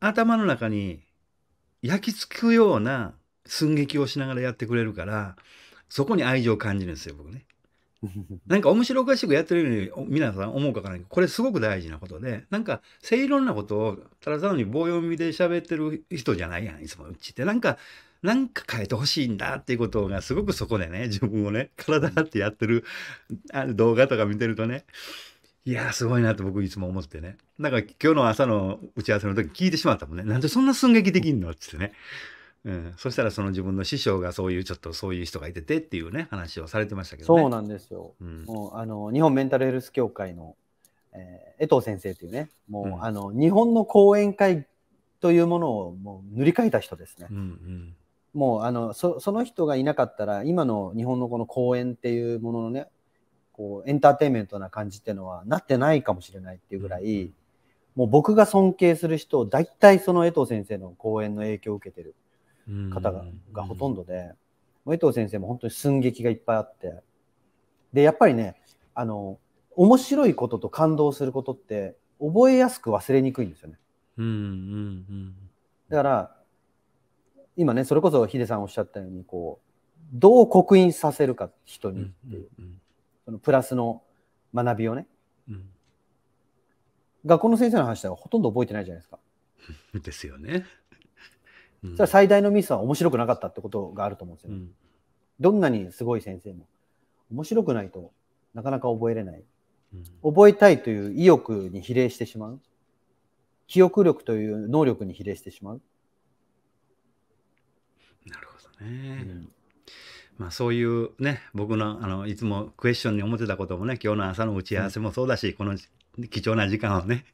Speaker 3: 頭の中に焼き付くような寸劇をしながらやってくれるからそこに愛情を感じるんですよ僕ね。[laughs] なんか面白おかしくやってるように皆さん思うかからないけどこれすごく大事なことでなんか正論なことをただ単に棒読みで喋ってる人じゃないやんいつもうちってなんかなんか変えてほしいんだっていうことがすごくそこでね自分をね体張ってやってるあ動画とか見てるとねいやすごいなと僕いつも思ってね。んか今日の朝の打ち合わせの時聞いてしまったもんね。なんでそんな寸劇できんのっつってね。うん、そしたらその自分の師匠がそういうちょっとそういう人がいててっていうね話をされてましたけど、ね、そうなんで
Speaker 2: すよ、うん、もうあの日本メンタルヘルス協会の、えー、江藤先生っていうねもう、うん、あの日本の講演会というものをもう塗り替えた人ですね、うんうん、もうあのその人がいなかったら今の日本のこの講演っていうもののねこうエンターテインメントな感じっていうのはなってないかもしれないっていうぐらい、もう僕が尊敬する人大体その江藤先生の講演の影響を受けてる方が,、がほとんどで、もう江藤先生も本当に寸劇がいっぱいあってでやっぱりねあの面白いことと感動することって覚えやすく忘れにくいんですよね。
Speaker 1: うんうんうん、
Speaker 2: だから今ねそれこそヒデさんおっしゃったようにこうどう刻印させるか人にっていう。うんうんうんそのプラスの学びをね、うん、学校の先生の話ではほとんど覚えてないじゃないですか。[laughs] ですよね。うん、それ最大のミスは面白くなかったってことがあると思うんですよね。うん、どんなにすごい先生も面白くないとなかなか覚えれない、うん、覚えたいという意欲に比例してしまう記憶力という能力に比例してしまう
Speaker 3: なるほどね、うんまあ、そういうね僕のあのいつもクエスチョンに思ってたこともね今日の朝の打ち合わせもそうだし、うん、この貴重な時間をね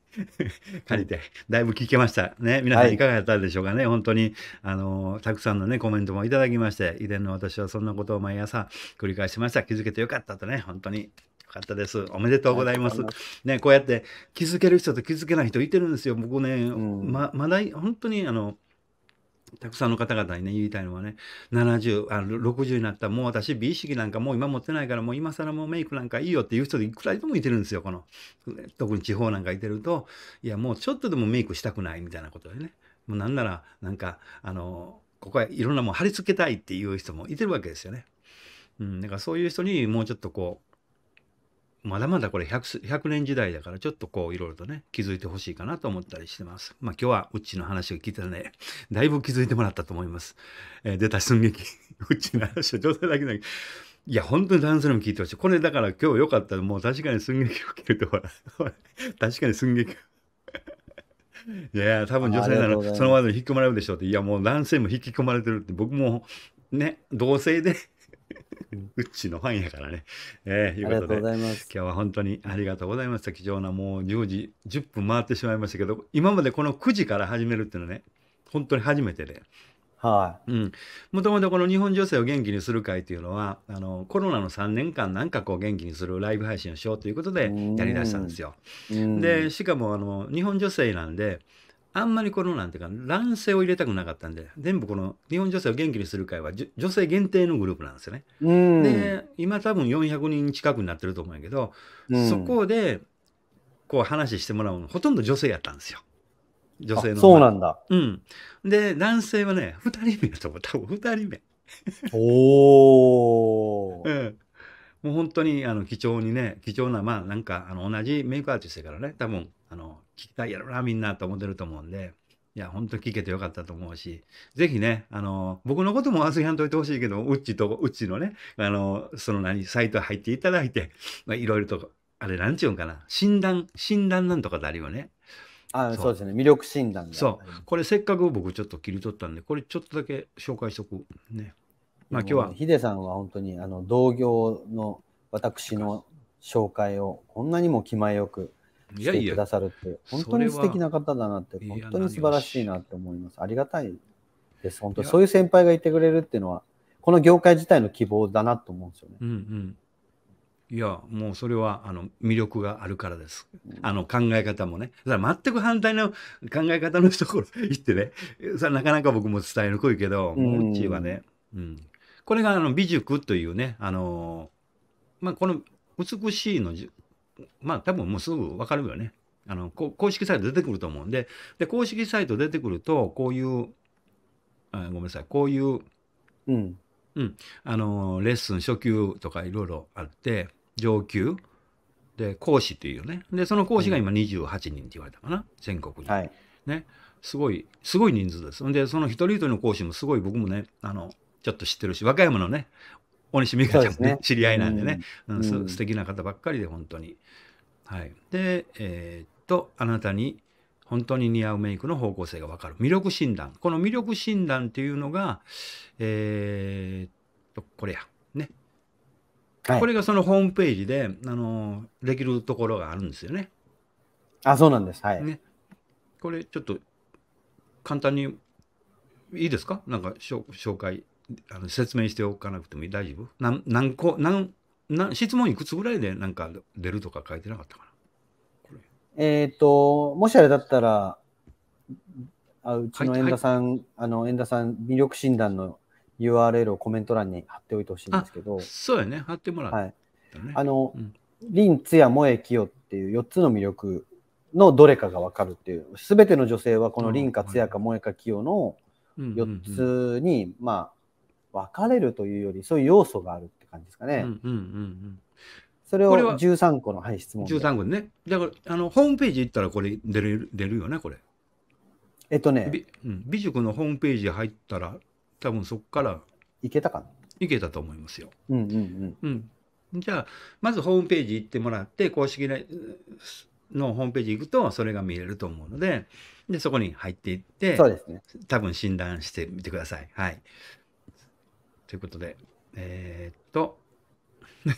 Speaker 3: 借りてだいぶ聞けましたね皆さんいかがだったでしょうかね、はい、本当にあのたくさんのねコメントもいただきまして以前の私はそんなことを毎朝繰り返してました気づけてよかったとね本当によかったです。おめでとうございます。ね、こうやって気づける人と気づけない人いてるんですよ。僕ね、うん、ままだ本当にあのたくさんの方々にね、言いたいのはね、70、あ60になったもう私、美意識なんかもう今持ってないから、もう今更もうメイクなんかいいよっていう人でいくらでもいてるんですよ、この。特に地方なんかいてると、いや、もうちょっとでもメイクしたくないみたいなことでね。もうなんなら、なんか、あの、ここはいろんなもん貼り付けたいっていう人もいてるわけですよね。うん、だからそういう人にもうちょっとこう、まだまだこれ 100, 100, 年時代だからちょっとこういろいろとね気づいてほしいかなと思ったりしてます。まあ今日はうちの話を聞いたらねだいぶ気づいてもらったと思います。えー、出た寸劇 [laughs] うちの話は女性だけだけどいや本当に男性にも聞いてほしい。これだから今日よかったらもう確かに寸劇を切るとほら [laughs] 確かに寸劇
Speaker 1: [laughs]
Speaker 3: いや多分女性ならその場で引き込まれるでしょうっていやもう男性も引き込まれてるって僕もね同性で [laughs] うっちのファンやからね。えー、いうことで、今日は本当にありがとうございました。貴重なもう10時、10分回ってしまいましたけど、今までこの9時から始めるっていうのはね、本当に初めてで。はい、うん、もともとこの日本女性を元気にする会というのはあのコロナの3年間なんかこう元気にするライブ配信をしようということでやりだしたんですよ。
Speaker 1: で
Speaker 3: しかもあの日本女性なんであんまりこのなんていうか、乱世を入れたくなかったんで、全部この日本女性を元気にする会は女性限定のグループなんですよね。
Speaker 1: で、
Speaker 3: 今多分400人近くになってると思うんやけど、そこでこう話してもらうの、ほとんど女性やったんですよ。女性の。そうなんだ。うん。で、男性はね、2人目やと思う。多分2人目。おー。[laughs] うんもう本当にあの貴重にね、貴重な、まあなんかあの同じメイクアーティストやからね、多分あのきたいやろな、みんなと思ってると思うんで、いや、ほんと聞けてよかったと思うし、ぜひね、あの、僕のことも忘れやんといてほしいけど、うちと、うちのね、あの、その何、サイト入っていただいて、まあ、いろいろと、あれ、なんちゅうんかな、診断、診断なんとかだりよね。あそうですね、魅力診断そう、これせっかく僕ちょっと切り取った
Speaker 2: んで、これちょっとだけ紹介しとく。
Speaker 1: ね。まあ今日は。
Speaker 2: ヒデさんは本当に、あの、同業の私の紹介を、こんなにも気前よく。
Speaker 1: してくださる
Speaker 2: っていやいや、本当に素敵な方だなって、本当に素晴らしいなって思います。ありがたいです。本当にそういう先輩がいてくれるっていうのは、この業界自体の希望だなと思うんですよね。うん
Speaker 3: うんいや、もうそれは、あの、魅力があるからです。あの、考え方もね。だから全く反対の考え方のところ言ってね、それなかなか僕も伝えにくいけど、ううちはね、うん。これが、あの、美塾というね、あのまあ、この、美しいのまあ多分もうすぐわかるよね。あの、公式サイト出てくると思うんで、で、公式サイト出てくると、こういう、あごめんなさい、こういう、うん。うん、あの、レッスン初級とかいろいろあって、上級、で、講師っていうね。で、その講師が今28人って言われたかな、うん、全国に。はい。ね。すごい、すごい人数です。んで、その一人一人の講師もすごい僕もね、あの、ちょっと知ってるし、和歌山のね、大西美香ちゃんもね、ね知り合いなんでね、うんうん、素敵な方ばっかりで本当に。はい、で、えー、っとあなたに本当に似合うメイクの方向性が分かる魅力診断この魅力診断っていうのがえー、っとこれやね、はい、これがそのホームページであのできるところがあるんですよねあそうなんですはい、ね、これちょっと簡単にいいですかなんか紹介あの説明しておかなくてもいい大丈夫何何個何何質問いくつぐらいでなんか出るとか書いてなかったかな
Speaker 2: えっ、ー、ともしあれだったらあうちの遠田さん、はいはい、あの遠田さん魅力診断の URL をコメント欄に貼っておいてほしいんですけどそうやね貼ってもらって、ね、はい、あの、うん、リン、ツヤ、モえ、キヨっていう4つの魅力のどれかが分かるっていうすべての女性はこのリンかツヤかモえかキヨの4つに、うんうんうん、まあ分かれるというより、そういう要素があるって感じですかね。うんうんうんうんそれを13個の、はい、質問十三
Speaker 3: 個ね。だから、あの、ホームページ行ったらこれ出る出るよね、これ。えっとね。美,、うん、美塾のホームページ入ったら、多分そこから。行けたかな行けたと思いますよ。
Speaker 1: うんうんうん。
Speaker 3: うん、じゃあ、まずホームページ行ってもらって、公式のホームページ行くと、それが見れると思うので、で、そこに入っていって、そうですね。多分診断してみてください。はい。ということで、えー、っと、[laughs]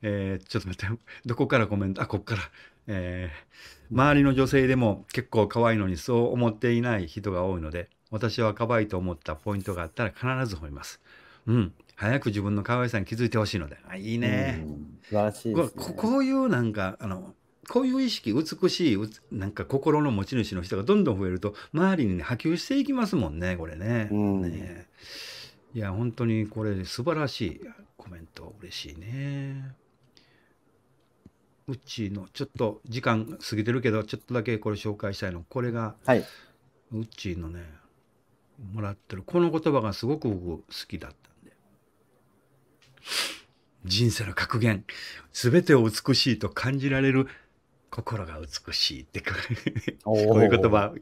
Speaker 3: えー、ちょっと待って、どこからコメント、あ、こっから。えー、周りの女性でも結構可愛いのにそう思っていない人が多いので、私は可愛いと思ったポイントがあったら必ず褒めます。うん。早く自分の可愛さに気づいてほしいので。あ、いいね。素晴らしい、ね、こういうなんか、あの、こういう意識、美しい、なんか心の持ち主の人がどんどん増えると、周りに、ね、波及していきますもんね、これね。うん、ねいや、本当にこれ素晴らしいコメント、嬉しいね。うちの、ちょっと時間過ぎてるけど、ちょっとだけこれ紹介したいの。これが、うっちーのね、もらってる、この言葉がすごく僕好きだったんで。人生の格言、全てを美しいと感じられる心が美しいってこういう言葉、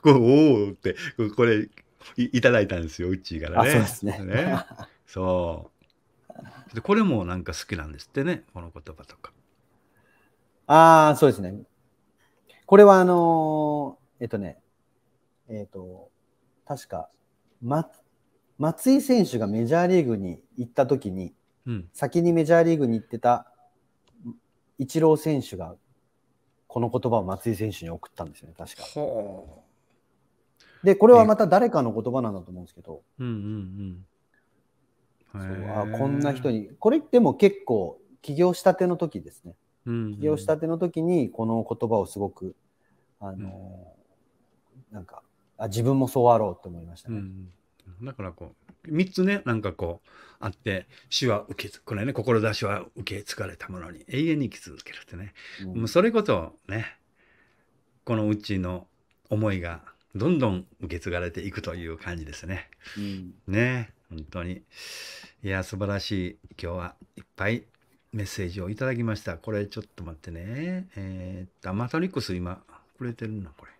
Speaker 3: こうおおって、これいただいたんですよ、うちからね。そうですね。ねそう。これもなんか好きなんですってね、この言葉とか。ああ、そうですね。
Speaker 2: これはあのー、えっとね、えっ、ー、と、確か、ま、松井選手がメジャーリーグに行った時に、うん、先にメジャーリーグに行ってたイチロー選手が、この言葉を松井選手に送ったんですよね、確か。で、これはまた誰かの言葉なんだと思うんですけど。うんうんうん。そうあこんな人に、これっても結構、起業したての時ですね。うん起業したての時に、この言葉をすご
Speaker 3: く、あの、うん、なんかあ、自分もそうあろうって思いましたね。うんだからこう3つねなんかこうあって死は受けこれね志は受け継がれたものに永遠に生き続けるってね、うん、もうそれこそねこのうちの思いがどんどん受け継がれていくという感じですね。うん、ね本当に。いや、素晴らしい。今日はいっぱいメッセージをいただきました。これちょっと待ってね。えー、っと、マトリックス今、くれてるな、これ。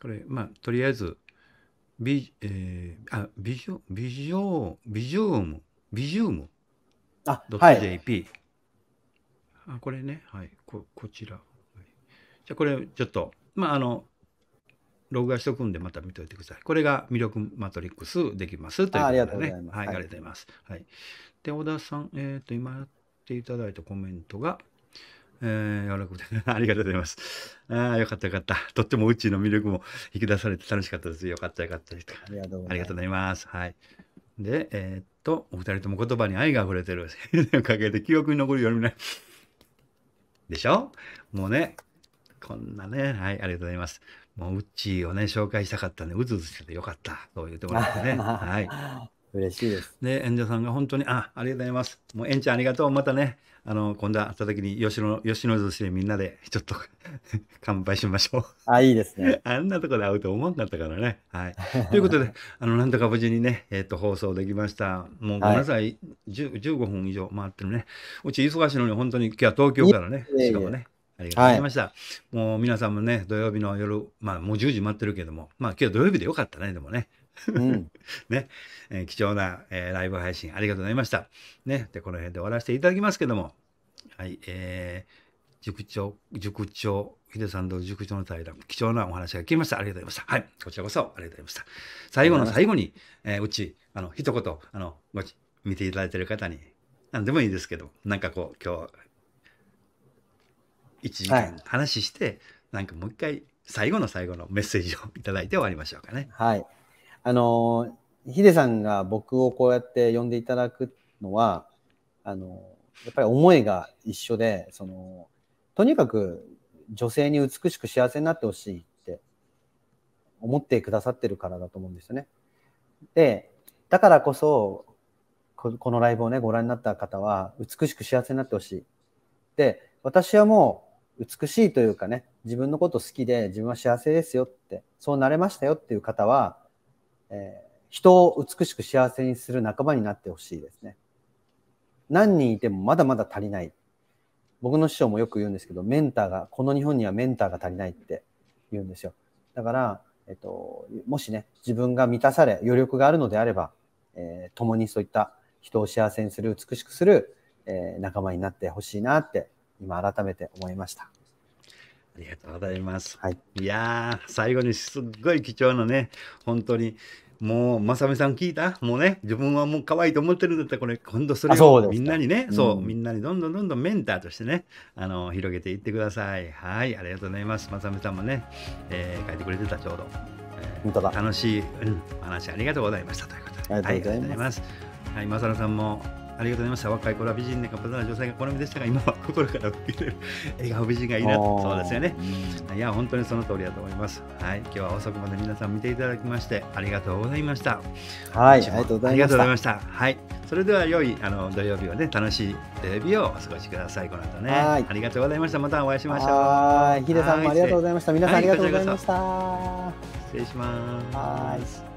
Speaker 3: これ、まあ、とりあえず、ビ、えー、あ、ビジョ、ビジョ、ビジョーム、ビジューム。あ、はい、.jp。あ、これね、はい、こ、こちら。これちょっと、まあ、あの、録画しとくんでまた見といてください。これが魅力マトリックスできますというとね。ありがとうございます。はい、ありがとうございます。はい。で、小田さん、えっ、ー、と、今やっていただいたコメントが、えー、喜ぶ [laughs] ありがとうございます。ああ、よかったよかった。とってもうちの魅力も引き出されて楽しかったです。よかったよかったです。ありがとうございます。はい。で、えー、っと、お二人とも言葉に愛が溢れてる。[laughs] おかげで記憶に残るようにない。[laughs] でしょもうね、こんなね、はい、ありがとうございます。もう、うっちーをね、紹介したかったんで、うずうずしててよかった。そういうところですね。[laughs] はい。嬉しいです。で、演者さんが本当に、あ、ありがとうございます。もう、演ちゃんありがとう。またね、あの、今度会った時に吉野、吉野寿司でみんなで、ちょっと [laughs] 乾杯しましょうあ、いいですね。[laughs] あんなとこで会うと思わなかったからね。はい。ということで、あの、なんとか無事にね、えっ、ー、と、放送できました。もう、ごめんなさい。15分以上回ってるね。うち忙しいのに、本当に今日は東京からね、しかもね。ありがとうございました。はい、もう皆さんもね、土曜日の夜、まあもう10時待ってるけども、まあ今日土曜日でよかったね、でもね。うん、[laughs] ね、えー、貴重な、えー、ライブ配信ありがとうございました。ね、で、この辺で終わらせていただきますけども、はい、えー、塾長、塾長、ヒデさんと塾長の対談、貴重なお話が聞きました。ありがとうございました。はい、こちらこそありがとうございました。最後の最後に、えー、うち、あの、一言、あの、ご見ていただいてる方に、何でもいいですけど、なんかこう、今日、1時間話して、はい、なんかもう一回最後の最後のメッセージを
Speaker 2: 頂いて終わりましょうかね。はい。あの、ヒデさんが僕をこうやって呼んでいただくのは、あの、やっぱり思いが一緒で、その、とにかく女性に美しく幸せになってほしいって思ってくださってるからだと思うんですよね。で、だからこそ、このライブをね、ご覧になった方は、美しく幸せになってほしい。で、私はもう、美しいというかね、自分のこと好きで自分は幸せですよって、そうなれましたよっていう方は、えー、人を美しく幸せにする仲間になってほしいですね。何人いてもまだまだ足りない。僕の師匠もよく言うんですけど、メンターが、この日本にはメンターが足りないって言うんですよ。だから、えっと、もしね、自分が満たされ、余力があるのであれば、えー、共にそういった人を幸せにする、美しくする、えー、仲間になってほしいなって今改めて思いました。
Speaker 3: ありがとうございます。はい、いや最後にすっごい貴重なね、本当に、もう、まさみさん聞いたもうね、自分はもう可愛いと思ってるんだったら、これ、今度それをみんなにね、そう、うん、みんなにどんどんどんどんメンターとしてね、あの、広げていってください。はい、ありがとうございます。まさみさんもね、えー、書いてくれてた、ちょうど。えー、楽しい、うん、話ありがとうございましたという
Speaker 1: ことで。ありがとうございま
Speaker 3: す。はい、まさみさんもありがとうございました。若い頃は美人でかぶ発な女性が好みでしたが、今は心から受け入れる笑顔美人がいいなと。そうですよね。いや、本当にその通りだと思います。はい。今日は遅くまで皆さん見ていただきまして、ありがとうございました。はい。ありがとうございました。はい。それでは良いあの土曜日をね、楽しい土曜日をお過ごしください。この後ね。ありがとうございました。またお会いしましょう。はい。ヒデさんもありがとうございました。皆さんありがとうございま
Speaker 2: した。
Speaker 3: 失礼します。はい。